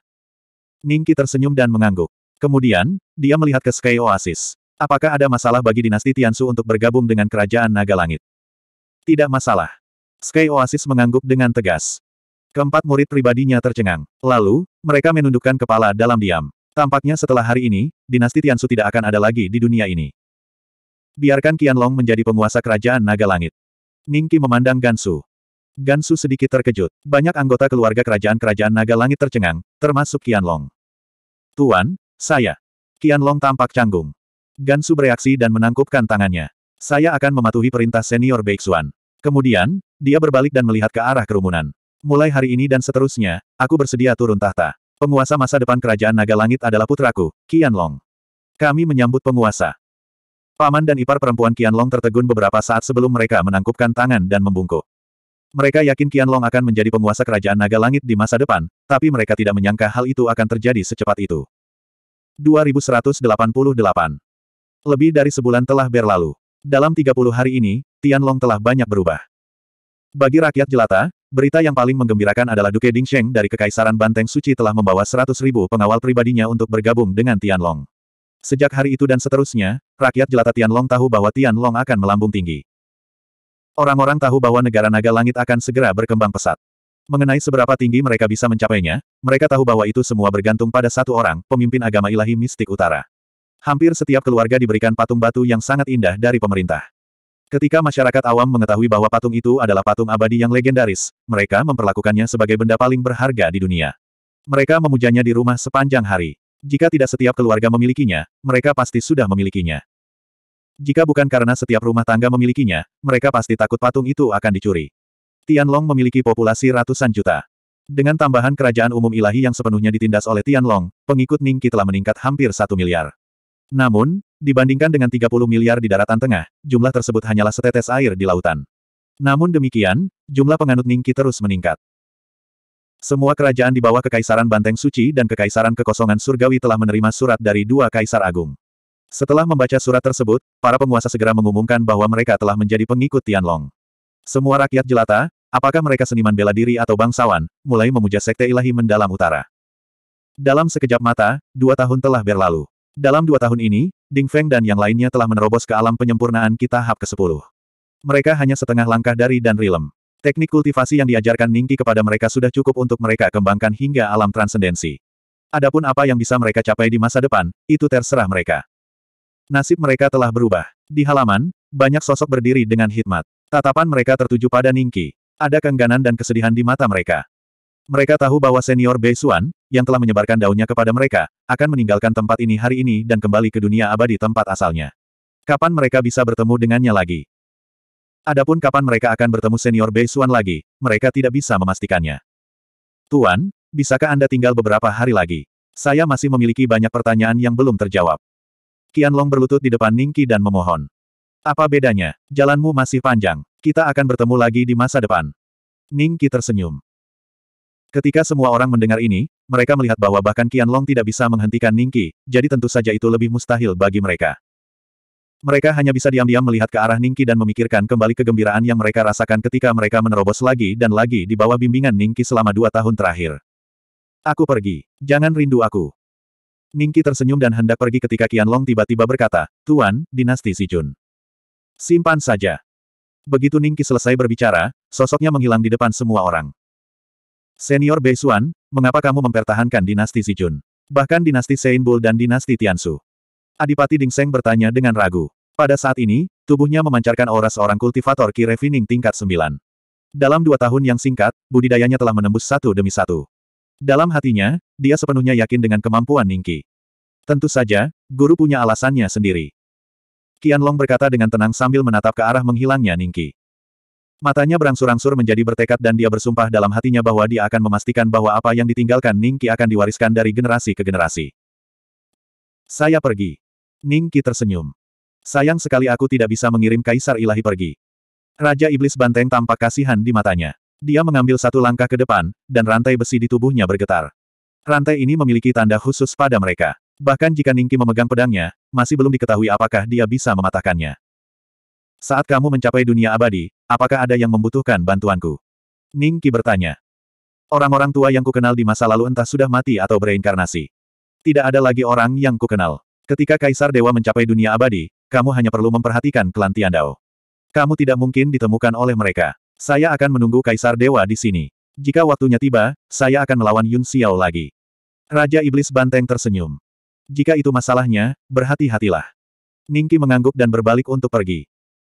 S1: Ningki tersenyum dan mengangguk. Kemudian, dia melihat ke Sky Oasis. Apakah ada masalah bagi dinasti Tiansu untuk bergabung dengan kerajaan Naga Langit? Tidak masalah. Sky Oasis mengangguk dengan tegas. Keempat murid pribadinya tercengang. Lalu, mereka menundukkan kepala dalam diam. Tampaknya setelah hari ini, dinasti Tiansu tidak akan ada lagi di dunia ini. Biarkan Qianlong menjadi penguasa kerajaan naga langit. Ningki memandang Gansu. Gansu sedikit terkejut. Banyak anggota keluarga kerajaan-kerajaan naga langit tercengang, termasuk Qianlong. Tuan, saya. Qianlong tampak canggung. Gansu bereaksi dan menangkupkan tangannya. Saya akan mematuhi perintah senior Beixuan. Kemudian, dia berbalik dan melihat ke arah kerumunan. Mulai hari ini dan seterusnya, aku bersedia turun tahta. Penguasa masa depan kerajaan naga langit adalah putraku, Qianlong. Kami menyambut penguasa. Paman dan ipar perempuan Qianlong tertegun beberapa saat sebelum mereka menangkupkan tangan dan membungkuk. Mereka yakin Qianlong akan menjadi penguasa kerajaan naga langit di masa depan, tapi mereka tidak menyangka hal itu akan terjadi secepat itu. 2188 lebih dari sebulan telah berlalu. Dalam 30 hari ini, Tianlong telah banyak berubah. Bagi rakyat jelata, berita yang paling menggembirakan adalah Duke Ding Sheng dari Kekaisaran Banteng Suci telah membawa 100 ribu pengawal pribadinya untuk bergabung dengan Tian Long. Sejak hari itu dan seterusnya, rakyat jelata Tian Long tahu bahwa Tian Long akan melambung tinggi. Orang-orang tahu bahwa negara naga langit akan segera berkembang pesat. Mengenai seberapa tinggi mereka bisa mencapainya, mereka tahu bahwa itu semua bergantung pada satu orang, pemimpin agama ilahi mistik utara. Hampir setiap keluarga diberikan patung batu yang sangat indah dari pemerintah. Ketika masyarakat awam mengetahui bahwa patung itu adalah patung abadi yang legendaris, mereka memperlakukannya sebagai benda paling berharga di dunia. Mereka memujanya di rumah sepanjang hari. Jika tidak setiap keluarga memilikinya, mereka pasti sudah memilikinya. Jika bukan karena setiap rumah tangga memilikinya, mereka pasti takut patung itu akan dicuri. Tianlong memiliki populasi ratusan juta. Dengan tambahan kerajaan umum ilahi yang sepenuhnya ditindas oleh Tianlong, pengikut Ningqi telah meningkat hampir satu miliar. Namun, Dibandingkan dengan 30 miliar di daratan tengah, jumlah tersebut hanyalah setetes air di lautan. Namun demikian, jumlah penganut Ningki terus meningkat. Semua kerajaan di bawah Kekaisaran Banteng Suci dan Kekaisaran Kekosongan Surgawi telah menerima surat dari dua kaisar agung. Setelah membaca surat tersebut, para penguasa segera mengumumkan bahwa mereka telah menjadi pengikut Tianlong. Semua rakyat jelata, apakah mereka seniman bela diri atau bangsawan, mulai memuja sekte ilahi mendalam utara. Dalam sekejap mata, dua tahun telah berlalu. Dalam dua tahun ini, Ding Feng dan yang lainnya telah menerobos ke alam penyempurnaan kita tahap ke-10. Mereka hanya setengah langkah dari dan rilem. Teknik kultivasi yang diajarkan Ningki kepada mereka sudah cukup untuk mereka kembangkan hingga alam transendensi. Adapun apa yang bisa mereka capai di masa depan, itu terserah mereka. Nasib mereka telah berubah. Di halaman, banyak sosok berdiri dengan hikmat. Tatapan mereka tertuju pada Ningki. Ada kengganan dan kesedihan di mata mereka. Mereka tahu bahwa senior Bei Xuan, yang telah menyebarkan daunnya kepada mereka, akan meninggalkan tempat ini hari ini dan kembali ke dunia abadi tempat asalnya. Kapan mereka bisa bertemu dengannya lagi? Adapun kapan mereka akan bertemu senior Bei Suan lagi, mereka tidak bisa memastikannya. Tuan, bisakah Anda tinggal beberapa hari lagi? Saya masih memiliki banyak pertanyaan yang belum terjawab. Qianlong berlutut di depan Ningki dan memohon. Apa bedanya? Jalanmu masih panjang. Kita akan bertemu lagi di masa depan. Ningki tersenyum. Ketika semua orang mendengar ini, mereka melihat bahwa bahkan Long tidak bisa menghentikan Ningqi, jadi tentu saja itu lebih mustahil bagi mereka. Mereka hanya bisa diam-diam melihat ke arah Ningqi dan memikirkan kembali kegembiraan yang mereka rasakan ketika mereka menerobos lagi dan lagi di bawah bimbingan Ningqi selama dua tahun terakhir. Aku pergi. Jangan rindu aku. Ningqi tersenyum dan hendak pergi ketika Long tiba-tiba berkata, Tuan, dinasti Sijun. Simpan saja. Begitu Ningqi selesai berbicara, sosoknya menghilang di depan semua orang. Senior Bei Xuan, mengapa kamu mempertahankan dinasti Zijun? Bahkan dinasti Seinbul dan dinasti Tiansu. Adipati Ding Seng bertanya dengan ragu. Pada saat ini, tubuhnya memancarkan aura seorang kultivator Ki Refining tingkat 9. Dalam dua tahun yang singkat, budidayanya telah menembus satu demi satu. Dalam hatinya, dia sepenuhnya yakin dengan kemampuan Ningki. Tentu saja, guru punya alasannya sendiri. Qianlong berkata dengan tenang sambil menatap ke arah menghilangnya Ningki. Matanya berangsur-angsur menjadi bertekad dan dia bersumpah dalam hatinya bahwa dia akan memastikan bahwa apa yang ditinggalkan Ningki akan diwariskan dari generasi ke generasi. Saya pergi. Ningki tersenyum. Sayang sekali aku tidak bisa mengirim Kaisar Ilahi pergi. Raja Iblis Banteng tampak kasihan di matanya. Dia mengambil satu langkah ke depan, dan rantai besi di tubuhnya bergetar. Rantai ini memiliki tanda khusus pada mereka. Bahkan jika Ningki memegang pedangnya, masih belum diketahui apakah dia bisa mematahkannya. Saat kamu mencapai dunia abadi, Apakah ada yang membutuhkan bantuanku? Ning Qi bertanya. Orang-orang tua yang kukenal di masa lalu entah sudah mati atau bereinkarnasi. Tidak ada lagi orang yang kukenal. Ketika Kaisar Dewa mencapai dunia abadi, kamu hanya perlu memperhatikan klan Tiandao. Kamu tidak mungkin ditemukan oleh mereka. Saya akan menunggu Kaisar Dewa di sini. Jika waktunya tiba, saya akan melawan Yun Xiao lagi. Raja Iblis Banteng tersenyum. Jika itu masalahnya, berhati-hatilah. Ningki mengangguk dan berbalik untuk pergi.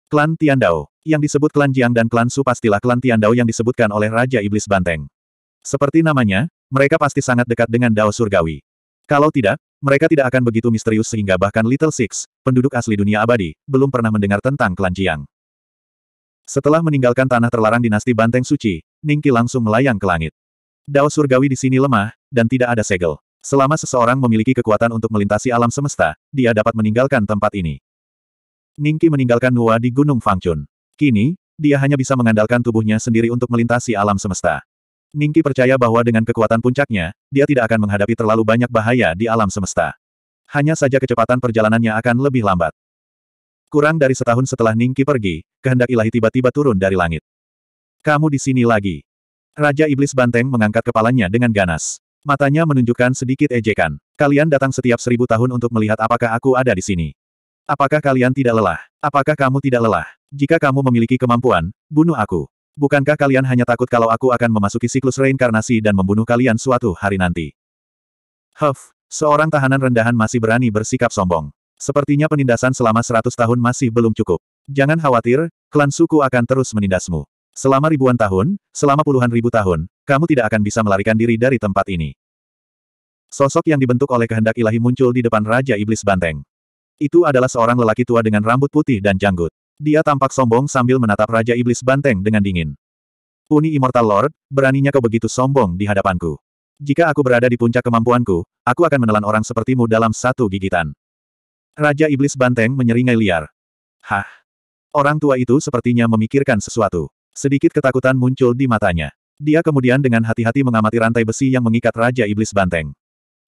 S1: Klan Tiandao. Yang disebut klan Jiang dan klan Su pastilah klan Tiandao yang disebutkan oleh Raja Iblis Banteng. Seperti namanya, mereka pasti sangat dekat dengan Dao Surgawi. Kalau tidak, mereka tidak akan begitu misterius sehingga bahkan Little Six, penduduk asli dunia abadi, belum pernah mendengar tentang klan Jiang. Setelah meninggalkan tanah terlarang dinasti Banteng Suci, Ningki langsung melayang ke langit. Dao Surgawi di sini lemah, dan tidak ada segel. Selama seseorang memiliki kekuatan untuk melintasi alam semesta, dia dapat meninggalkan tempat ini. Ningki meninggalkan Nua di Gunung Fangchun. Kini, dia hanya bisa mengandalkan tubuhnya sendiri untuk melintasi alam semesta. Ningki percaya bahwa dengan kekuatan puncaknya, dia tidak akan menghadapi terlalu banyak bahaya di alam semesta. Hanya saja kecepatan perjalanannya akan lebih lambat. Kurang dari setahun setelah Ningki pergi, kehendak ilahi tiba-tiba turun dari langit. Kamu di sini lagi. Raja Iblis Banteng mengangkat kepalanya dengan ganas. Matanya menunjukkan sedikit ejekan. Kalian datang setiap seribu tahun untuk melihat apakah aku ada di sini. Apakah kalian tidak lelah? Apakah kamu tidak lelah? Jika kamu memiliki kemampuan, bunuh aku. Bukankah kalian hanya takut kalau aku akan memasuki siklus reinkarnasi dan membunuh kalian suatu hari nanti? Huff, seorang tahanan rendahan masih berani bersikap sombong. Sepertinya penindasan selama seratus tahun masih belum cukup. Jangan khawatir, klan suku akan terus menindasmu. Selama ribuan tahun, selama puluhan ribu tahun, kamu tidak akan bisa melarikan diri dari tempat ini. Sosok yang dibentuk oleh kehendak ilahi muncul di depan Raja Iblis Banteng. Itu adalah seorang lelaki tua dengan rambut putih dan janggut. Dia tampak sombong sambil menatap Raja Iblis Banteng dengan dingin. Uni Immortal Lord, beraninya kau begitu sombong di hadapanku. Jika aku berada di puncak kemampuanku, aku akan menelan orang sepertimu dalam satu gigitan. Raja Iblis Banteng menyeringai liar. Hah? Orang tua itu sepertinya memikirkan sesuatu. Sedikit ketakutan muncul di matanya. Dia kemudian dengan hati-hati mengamati rantai besi yang mengikat Raja Iblis Banteng.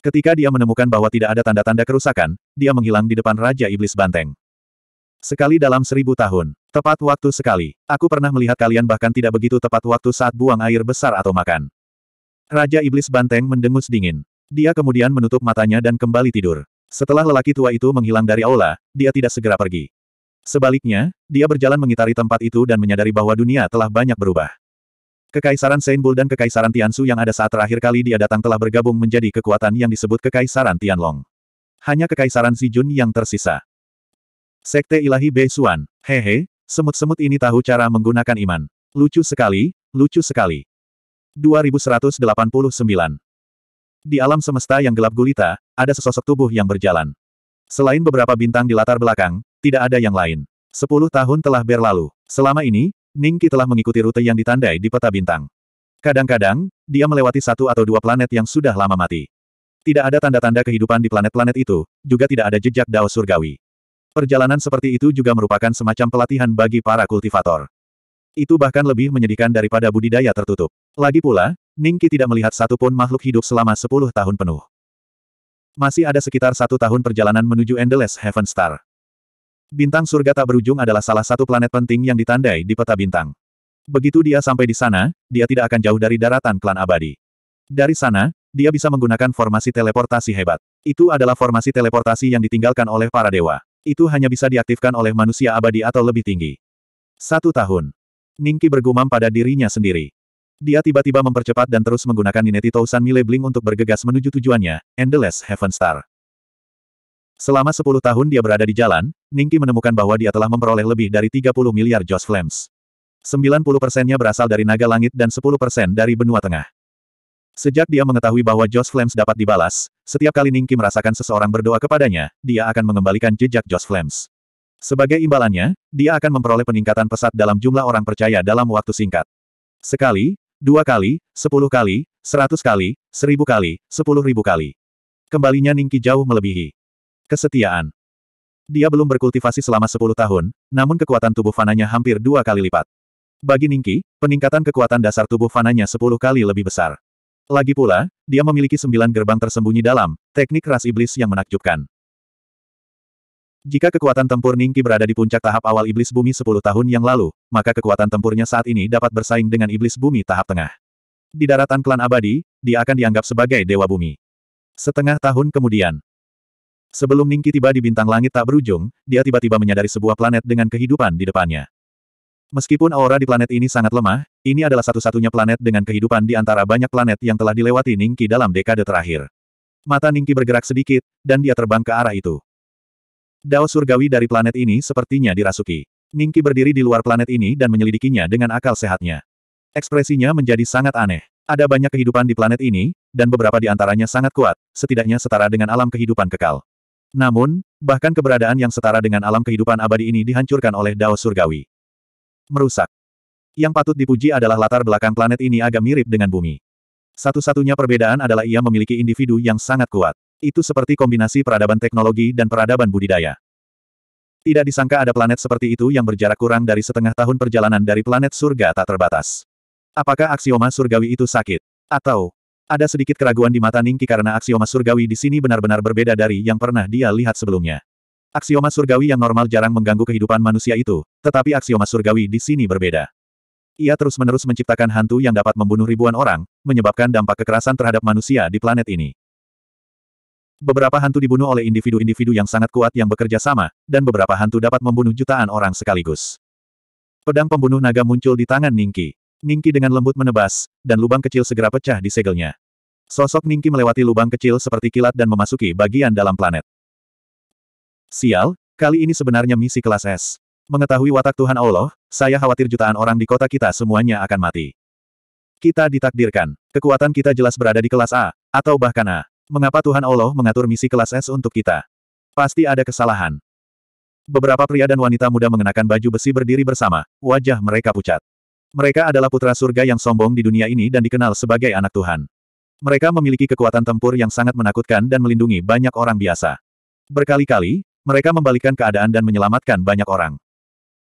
S1: Ketika dia menemukan bahwa tidak ada tanda-tanda kerusakan, dia menghilang di depan Raja Iblis Banteng. Sekali dalam seribu tahun. Tepat waktu sekali. Aku pernah melihat kalian bahkan tidak begitu tepat waktu saat buang air besar atau makan. Raja Iblis Banteng mendengus dingin. Dia kemudian menutup matanya dan kembali tidur. Setelah lelaki tua itu menghilang dari aula, dia tidak segera pergi. Sebaliknya, dia berjalan mengitari tempat itu dan menyadari bahwa dunia telah banyak berubah. Kekaisaran Seinbul dan Kekaisaran Tiansu yang ada saat terakhir kali dia datang telah bergabung menjadi kekuatan yang disebut Kekaisaran Tianlong. Hanya Kekaisaran Zijun yang tersisa. Sekte ilahi Beisuan, Hehe, semut-semut ini tahu cara menggunakan iman. Lucu sekali, lucu sekali. 2189. Di alam semesta yang gelap gulita, ada sesosok tubuh yang berjalan. Selain beberapa bintang di latar belakang, tidak ada yang lain. Sepuluh tahun telah berlalu. Selama ini, Ningki telah mengikuti rute yang ditandai di peta bintang. Kadang-kadang, dia melewati satu atau dua planet yang sudah lama mati. Tidak ada tanda-tanda kehidupan di planet-planet itu, juga tidak ada jejak Dao Surgawi. Perjalanan seperti itu juga merupakan semacam pelatihan bagi para kultivator. Itu bahkan lebih menyedihkan daripada budidaya tertutup. Lagi pula, Ningki tidak melihat satupun makhluk hidup selama 10 tahun penuh. Masih ada sekitar satu tahun perjalanan menuju Endless Heaven Star. Bintang surga tak berujung adalah salah satu planet penting yang ditandai di peta bintang. Begitu dia sampai di sana, dia tidak akan jauh dari daratan klan abadi. Dari sana, dia bisa menggunakan formasi teleportasi hebat. Itu adalah formasi teleportasi yang ditinggalkan oleh para dewa. Itu hanya bisa diaktifkan oleh manusia abadi atau lebih tinggi. Satu tahun. Ningki bergumam pada dirinya sendiri. Dia tiba-tiba mempercepat dan terus menggunakan Nineti Tousan Mile Bling untuk bergegas menuju tujuannya, Endless Heaven Star. Selama 10 tahun dia berada di jalan, Ningki menemukan bahwa dia telah memperoleh lebih dari 30 miliar Joss Flames. 90 persennya berasal dari naga langit dan 10 persen dari benua tengah. Sejak dia mengetahui bahwa Josh Flames dapat dibalas, setiap kali Ningki merasakan seseorang berdoa kepadanya, dia akan mengembalikan jejak Josh Flames. Sebagai imbalannya, dia akan memperoleh peningkatan pesat dalam jumlah orang percaya dalam waktu singkat. Sekali, dua kali, sepuluh kali, seratus kali, seribu kali, sepuluh ribu kali. Kembalinya Ningki jauh melebihi. Kesetiaan. Dia belum berkultivasi selama sepuluh tahun, namun kekuatan tubuh fananya hampir dua kali lipat. Bagi Ningki, peningkatan kekuatan dasar tubuh fananya sepuluh kali lebih besar. Lagi pula, dia memiliki sembilan gerbang tersembunyi dalam teknik ras iblis yang menakjubkan. Jika kekuatan tempur Ningki berada di puncak tahap awal iblis bumi sepuluh tahun yang lalu, maka kekuatan tempurnya saat ini dapat bersaing dengan iblis bumi tahap tengah. Di daratan klan abadi, dia akan dianggap sebagai dewa bumi. Setengah tahun kemudian. Sebelum Ningki tiba di bintang langit tak berujung, dia tiba-tiba menyadari sebuah planet dengan kehidupan di depannya. Meskipun aura di planet ini sangat lemah, ini adalah satu-satunya planet dengan kehidupan di antara banyak planet yang telah dilewati Ningki dalam dekade terakhir. Mata Ningki bergerak sedikit, dan dia terbang ke arah itu. Dao surgawi dari planet ini sepertinya dirasuki. Ningki berdiri di luar planet ini dan menyelidikinya dengan akal sehatnya. Ekspresinya menjadi sangat aneh. Ada banyak kehidupan di planet ini, dan beberapa di antaranya sangat kuat, setidaknya setara dengan alam kehidupan kekal. Namun, bahkan keberadaan yang setara dengan alam kehidupan abadi ini dihancurkan oleh Dao Surgawi. Merusak. Yang patut dipuji adalah latar belakang planet ini agak mirip dengan bumi. Satu-satunya perbedaan adalah ia memiliki individu yang sangat kuat. Itu seperti kombinasi peradaban teknologi dan peradaban budidaya. Tidak disangka ada planet seperti itu yang berjarak kurang dari setengah tahun perjalanan dari planet surga tak terbatas. Apakah aksioma surgawi itu sakit? Atau, ada sedikit keraguan di mata Ningki karena aksioma surgawi di sini benar-benar berbeda dari yang pernah dia lihat sebelumnya. Aksioma surgawi yang normal jarang mengganggu kehidupan manusia itu, tetapi aksioma surgawi di sini berbeda. Ia terus-menerus menciptakan hantu yang dapat membunuh ribuan orang, menyebabkan dampak kekerasan terhadap manusia di planet ini. Beberapa hantu dibunuh oleh individu-individu yang sangat kuat yang bekerja sama, dan beberapa hantu dapat membunuh jutaan orang sekaligus. Pedang pembunuh naga muncul di tangan Ningki. Ningki dengan lembut menebas, dan lubang kecil segera pecah di segelnya. Sosok Ningki melewati lubang kecil seperti kilat dan memasuki bagian dalam planet. Sial, kali ini sebenarnya misi kelas S. Mengetahui watak Tuhan Allah, saya khawatir jutaan orang di kota kita semuanya akan mati. Kita ditakdirkan. Kekuatan kita jelas berada di kelas A, atau bahkan A. Mengapa Tuhan Allah mengatur misi kelas S untuk kita? Pasti ada kesalahan. Beberapa pria dan wanita muda mengenakan baju besi berdiri bersama, wajah mereka pucat. Mereka adalah putra surga yang sombong di dunia ini dan dikenal sebagai anak Tuhan. Mereka memiliki kekuatan tempur yang sangat menakutkan dan melindungi banyak orang biasa. Berkali-kali, mereka membalikkan keadaan dan menyelamatkan banyak orang.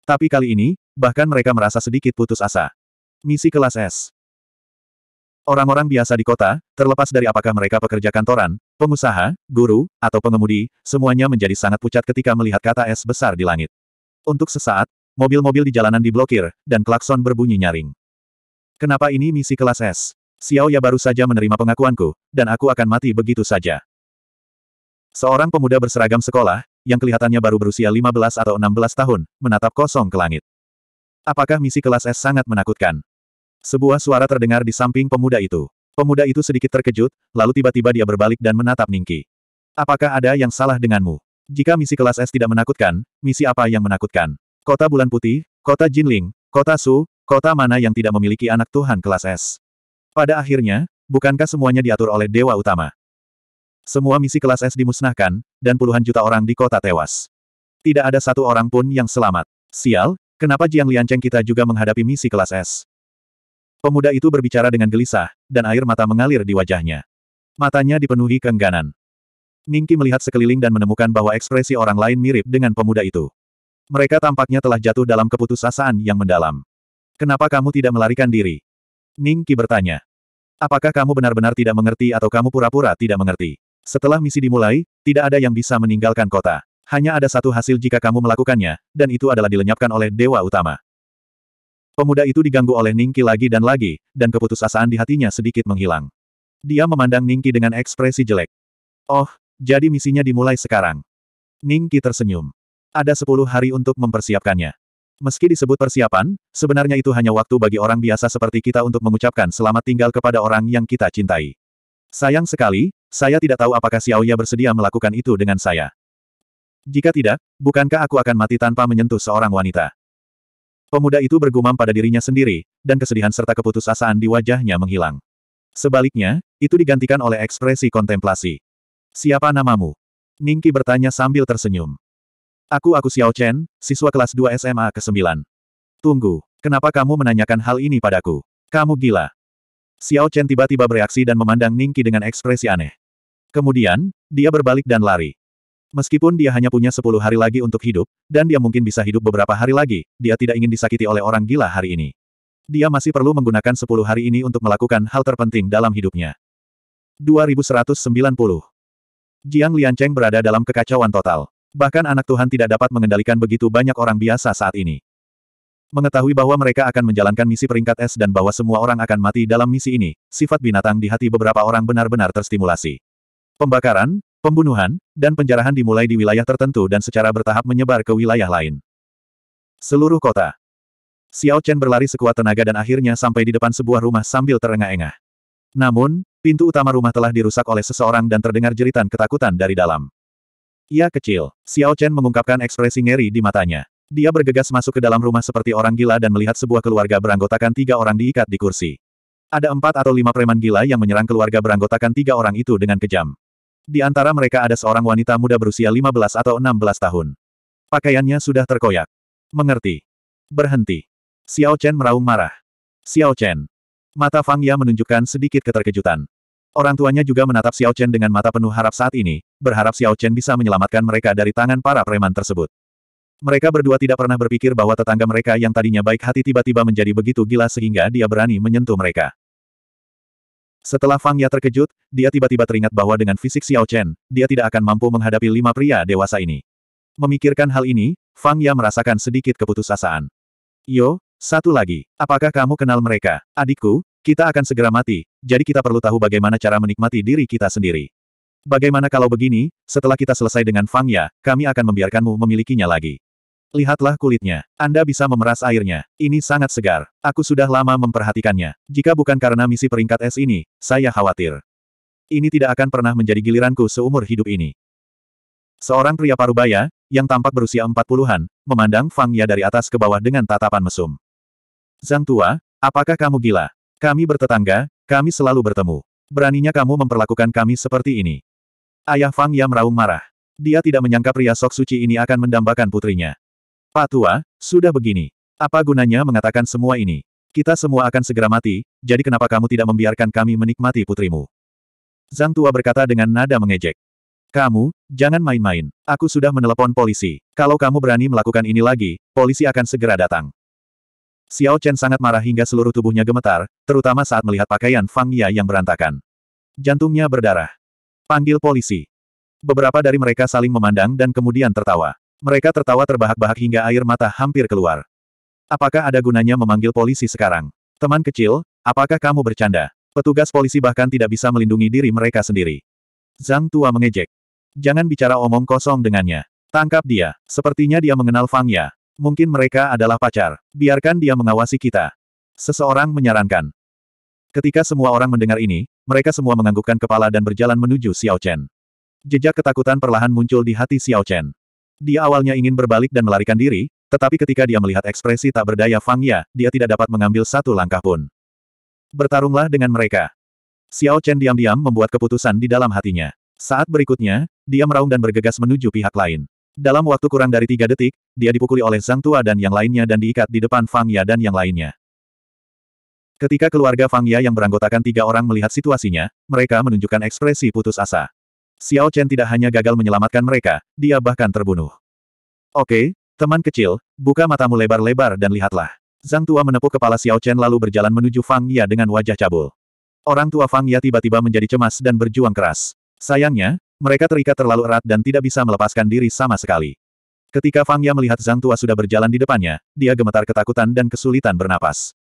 S1: Tapi kali ini, bahkan mereka merasa sedikit putus asa. Misi kelas S Orang-orang biasa di kota, terlepas dari apakah mereka pekerja kantoran, pengusaha, guru, atau pengemudi, semuanya menjadi sangat pucat ketika melihat kata S besar di langit. Untuk sesaat, mobil-mobil di jalanan diblokir, dan klakson berbunyi nyaring. Kenapa ini misi kelas S? Xiao ya baru saja menerima pengakuanku, dan aku akan mati begitu saja. Seorang pemuda berseragam sekolah, yang kelihatannya baru berusia 15 atau 16 tahun, menatap kosong ke langit. Apakah misi kelas S sangat menakutkan? Sebuah suara terdengar di samping pemuda itu. Pemuda itu sedikit terkejut, lalu tiba-tiba dia berbalik dan menatap Ningki. Apakah ada yang salah denganmu? Jika misi kelas S tidak menakutkan, misi apa yang menakutkan? Kota Bulan Putih, Kota Jinling, Kota Su, kota mana yang tidak memiliki anak Tuhan kelas S? Pada akhirnya, bukankah semuanya diatur oleh Dewa Utama? Semua misi kelas S dimusnahkan, dan puluhan juta orang di kota tewas. Tidak ada satu orang pun yang selamat. Sial, kenapa Jiang Liancheng kita juga menghadapi misi kelas S? Pemuda itu berbicara dengan gelisah, dan air mata mengalir di wajahnya. Matanya dipenuhi keengganan. Ningki melihat sekeliling dan menemukan bahwa ekspresi orang lain mirip dengan pemuda itu. Mereka tampaknya telah jatuh dalam keputusasaan yang mendalam. Kenapa kamu tidak melarikan diri? Ningki bertanya. Apakah kamu benar-benar tidak mengerti atau kamu pura-pura tidak mengerti? Setelah misi dimulai, tidak ada yang bisa meninggalkan kota. Hanya ada satu hasil jika kamu melakukannya, dan itu adalah dilenyapkan oleh Dewa Utama. Pemuda itu diganggu oleh Ningki lagi dan lagi, dan keputusasaan di hatinya sedikit menghilang. Dia memandang Ningki dengan ekspresi jelek. Oh, jadi misinya dimulai sekarang. Ningki tersenyum. Ada sepuluh hari untuk mempersiapkannya. Meski disebut persiapan, sebenarnya itu hanya waktu bagi orang biasa seperti kita untuk mengucapkan selamat tinggal kepada orang yang kita cintai. Sayang sekali, saya tidak tahu apakah Xiao Xiaoya bersedia melakukan itu dengan saya. Jika tidak, bukankah aku akan mati tanpa menyentuh seorang wanita? Pemuda itu bergumam pada dirinya sendiri, dan kesedihan serta keputusasaan di wajahnya menghilang. Sebaliknya, itu digantikan oleh ekspresi kontemplasi. Siapa namamu? Ningki bertanya sambil tersenyum. Aku aku Xiao Chen, siswa kelas 2 SMA ke-9. Tunggu, kenapa kamu menanyakan hal ini padaku? Kamu gila. Xiao Chen tiba-tiba bereaksi dan memandang Ningki dengan ekspresi aneh. Kemudian, dia berbalik dan lari. Meskipun dia hanya punya sepuluh hari lagi untuk hidup, dan dia mungkin bisa hidup beberapa hari lagi, dia tidak ingin disakiti oleh orang gila hari ini. Dia masih perlu menggunakan sepuluh hari ini untuk melakukan hal terpenting dalam hidupnya. 2190 Jiang Liancheng berada dalam kekacauan total. Bahkan anak Tuhan tidak dapat mengendalikan begitu banyak orang biasa saat ini. Mengetahui bahwa mereka akan menjalankan misi peringkat S dan bahwa semua orang akan mati dalam misi ini, sifat binatang di hati beberapa orang benar-benar terstimulasi. Pembakaran, pembunuhan, dan penjarahan dimulai di wilayah tertentu dan secara bertahap menyebar ke wilayah lain. Seluruh kota. Xiao Chen berlari sekuat tenaga dan akhirnya sampai di depan sebuah rumah sambil terengah-engah. Namun, pintu utama rumah telah dirusak oleh seseorang dan terdengar jeritan ketakutan dari dalam. Ia kecil. Xiao Chen mengungkapkan ekspresi ngeri di matanya. Dia bergegas masuk ke dalam rumah seperti orang gila dan melihat sebuah keluarga beranggotakan tiga orang diikat di kursi. Ada empat atau lima preman gila yang menyerang keluarga beranggotakan tiga orang itu dengan kejam. Di antara mereka ada seorang wanita muda berusia 15 atau 16 tahun. Pakaiannya sudah terkoyak. Mengerti. Berhenti. Xiao Chen meraung marah. Xiao Chen. Mata Fang Ya menunjukkan sedikit keterkejutan. Orang tuanya juga menatap Xiao Chen dengan mata penuh harap saat ini, berharap Xiao Chen bisa menyelamatkan mereka dari tangan para preman tersebut. Mereka berdua tidak pernah berpikir bahwa tetangga mereka yang tadinya baik hati tiba-tiba menjadi begitu gila sehingga dia berani menyentuh mereka. Setelah Fang Ya terkejut, dia tiba-tiba teringat bahwa dengan fisik Xiao Chen, dia tidak akan mampu menghadapi lima pria dewasa ini. Memikirkan hal ini, Fang Ya merasakan sedikit keputusasaan. Yo, satu lagi, apakah kamu kenal mereka? Adikku, kita akan segera mati, jadi kita perlu tahu bagaimana cara menikmati diri kita sendiri. Bagaimana kalau begini, setelah kita selesai dengan Fang Ya, kami akan membiarkanmu memilikinya lagi. Lihatlah kulitnya. Anda bisa memeras airnya. Ini sangat segar. Aku sudah lama memperhatikannya. Jika bukan karena misi peringkat S ini, saya khawatir. Ini tidak akan pernah menjadi giliranku seumur hidup ini. Seorang pria parubaya, yang tampak berusia empat puluhan, memandang Fang Ya dari atas ke bawah dengan tatapan mesum. Zhang Tua, apakah kamu gila? Kami bertetangga, kami selalu bertemu. Beraninya kamu memperlakukan kami seperti ini. Ayah Fang Ya meraung marah. Dia tidak menyangka pria sok suci ini akan mendambakan putrinya. Pak Tua, sudah begini. Apa gunanya mengatakan semua ini? Kita semua akan segera mati, jadi kenapa kamu tidak membiarkan kami menikmati putrimu? Zhang Tua berkata dengan nada mengejek. Kamu, jangan main-main. Aku sudah menelepon polisi. Kalau kamu berani melakukan ini lagi, polisi akan segera datang. Xiao Chen sangat marah hingga seluruh tubuhnya gemetar, terutama saat melihat pakaian Fang Ya yang berantakan. Jantungnya berdarah. Panggil polisi. Beberapa dari mereka saling memandang dan kemudian tertawa. Mereka tertawa terbahak-bahak hingga air mata hampir keluar. Apakah ada gunanya memanggil polisi sekarang? Teman kecil, apakah kamu bercanda? Petugas polisi bahkan tidak bisa melindungi diri mereka sendiri. Zhang Tua mengejek. Jangan bicara omong kosong dengannya. Tangkap dia. Sepertinya dia mengenal Fang Ya. Mungkin mereka adalah pacar. Biarkan dia mengawasi kita. Seseorang menyarankan. Ketika semua orang mendengar ini, mereka semua menganggukkan kepala dan berjalan menuju Xiao Chen. Jejak ketakutan perlahan muncul di hati Xiao Chen. Dia awalnya ingin berbalik dan melarikan diri, tetapi ketika dia melihat ekspresi tak berdaya Fang Ya, dia tidak dapat mengambil satu langkah pun. Bertarunglah dengan mereka. Xiao Chen diam-diam membuat keputusan di dalam hatinya. Saat berikutnya, dia meraung dan bergegas menuju pihak lain. Dalam waktu kurang dari tiga detik, dia dipukuli oleh Zhang Tua dan yang lainnya dan diikat di depan Fang Ya dan yang lainnya. Ketika keluarga Fang Ya yang beranggotakan tiga orang melihat situasinya, mereka menunjukkan ekspresi putus asa. Xiao Chen tidak hanya gagal menyelamatkan mereka, dia bahkan terbunuh. Oke, teman kecil, buka matamu lebar-lebar dan lihatlah. Zhang Tua menepuk kepala Xiao Chen lalu berjalan menuju Fang Ya dengan wajah cabul. Orang tua Fang Ya tiba-tiba menjadi cemas dan berjuang keras. Sayangnya, mereka terikat terlalu erat dan tidak bisa melepaskan diri sama sekali. Ketika Fang Ya melihat Zhang Tua sudah berjalan di depannya, dia gemetar ketakutan dan kesulitan bernapas.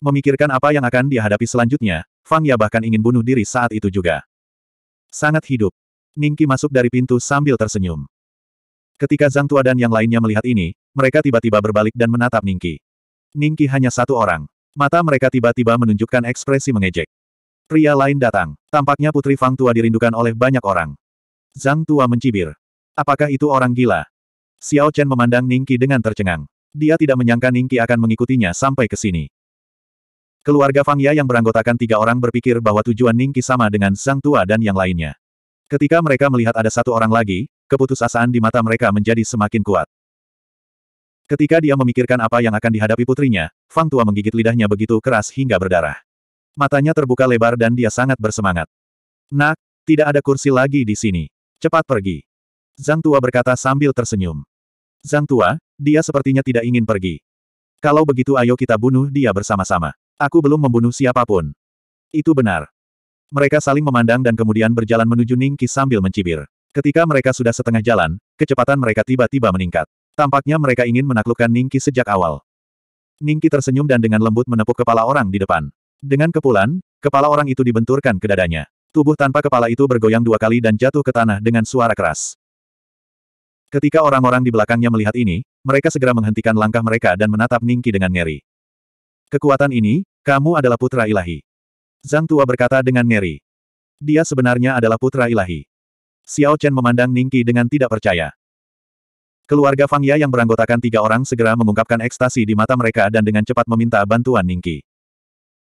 S1: Memikirkan apa yang akan dihadapi selanjutnya, Fang Ya bahkan ingin bunuh diri saat itu juga. Sangat hidup. Ningki masuk dari pintu sambil tersenyum. Ketika Zhang Tua dan yang lainnya melihat ini, mereka tiba-tiba berbalik dan menatap Ningki. Ningki hanya satu orang. Mata mereka tiba-tiba menunjukkan ekspresi mengejek. Pria lain datang. Tampaknya Putri Fang Tua dirindukan oleh banyak orang. Zhang Tua mencibir. Apakah itu orang gila? Xiao Chen memandang Ningki dengan tercengang. Dia tidak menyangka Ningki akan mengikutinya sampai ke sini. Keluarga Fang Ya yang beranggotakan tiga orang berpikir bahwa tujuan Ningki sama dengan Zhang Tua dan yang lainnya. Ketika mereka melihat ada satu orang lagi, keputusasaan di mata mereka menjadi semakin kuat. Ketika dia memikirkan apa yang akan dihadapi putrinya, Fang Tua menggigit lidahnya begitu keras hingga berdarah. Matanya terbuka lebar dan dia sangat bersemangat. Nak, tidak ada kursi lagi di sini. Cepat pergi. Zhang Tua berkata sambil tersenyum. Zhang Tua, dia sepertinya tidak ingin pergi. Kalau begitu ayo kita bunuh dia bersama-sama. Aku belum membunuh siapapun. Itu benar. Mereka saling memandang dan kemudian berjalan menuju Ningki sambil mencibir. Ketika mereka sudah setengah jalan, kecepatan mereka tiba-tiba meningkat. Tampaknya mereka ingin menaklukkan Ningki sejak awal. Ningki tersenyum dan dengan lembut menepuk kepala orang di depan. Dengan kepulan, kepala orang itu dibenturkan ke dadanya. Tubuh tanpa kepala itu bergoyang dua kali dan jatuh ke tanah dengan suara keras. Ketika orang-orang di belakangnya melihat ini, mereka segera menghentikan langkah mereka dan menatap Ningki dengan ngeri. Kekuatan ini, kamu adalah putra ilahi. Zhang Tua berkata dengan ngeri. Dia sebenarnya adalah putra ilahi. Xiao Chen memandang Ningqi dengan tidak percaya. Keluarga Fang Ya yang beranggotakan tiga orang segera mengungkapkan ekstasi di mata mereka dan dengan cepat meminta bantuan Ningqi.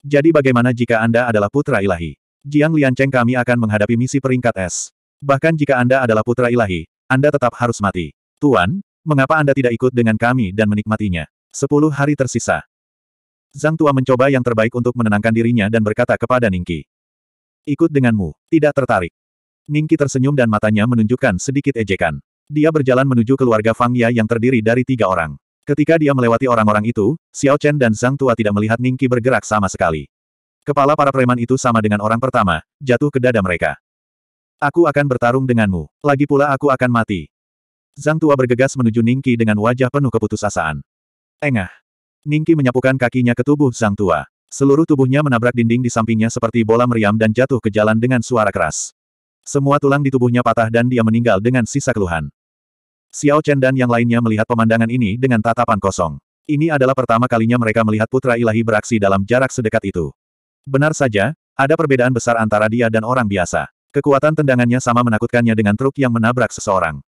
S1: Jadi bagaimana jika Anda adalah putra ilahi? Jiang Liancheng kami akan menghadapi misi peringkat S. Bahkan jika Anda adalah putra ilahi, Anda tetap harus mati. Tuan, mengapa Anda tidak ikut dengan kami dan menikmatinya? Sepuluh hari tersisa. Zhang Tua mencoba yang terbaik untuk menenangkan dirinya dan berkata kepada Ningki. Ikut denganmu, tidak tertarik. Ningki tersenyum dan matanya menunjukkan sedikit ejekan. Dia berjalan menuju keluarga Fang Ya yang terdiri dari tiga orang. Ketika dia melewati orang-orang itu, Xiao Chen dan Zhang Tua tidak melihat Ningki bergerak sama sekali. Kepala para preman itu sama dengan orang pertama, jatuh ke dada mereka. Aku akan bertarung denganmu, lagi pula aku akan mati. Zhang Tua bergegas menuju Ningki dengan wajah penuh keputusasaan. Engah, Ningki menyapukan kakinya ke tubuh sang tua. Seluruh tubuhnya menabrak dinding di sampingnya seperti bola meriam dan jatuh ke jalan dengan suara keras. Semua tulang di tubuhnya patah dan dia meninggal dengan sisa keluhan. Xiao Chen dan yang lainnya melihat pemandangan ini dengan tatapan kosong. Ini adalah pertama kalinya mereka melihat putra ilahi beraksi dalam jarak sedekat itu. Benar saja, ada perbedaan besar antara dia dan orang biasa. Kekuatan tendangannya sama menakutkannya dengan truk yang menabrak seseorang.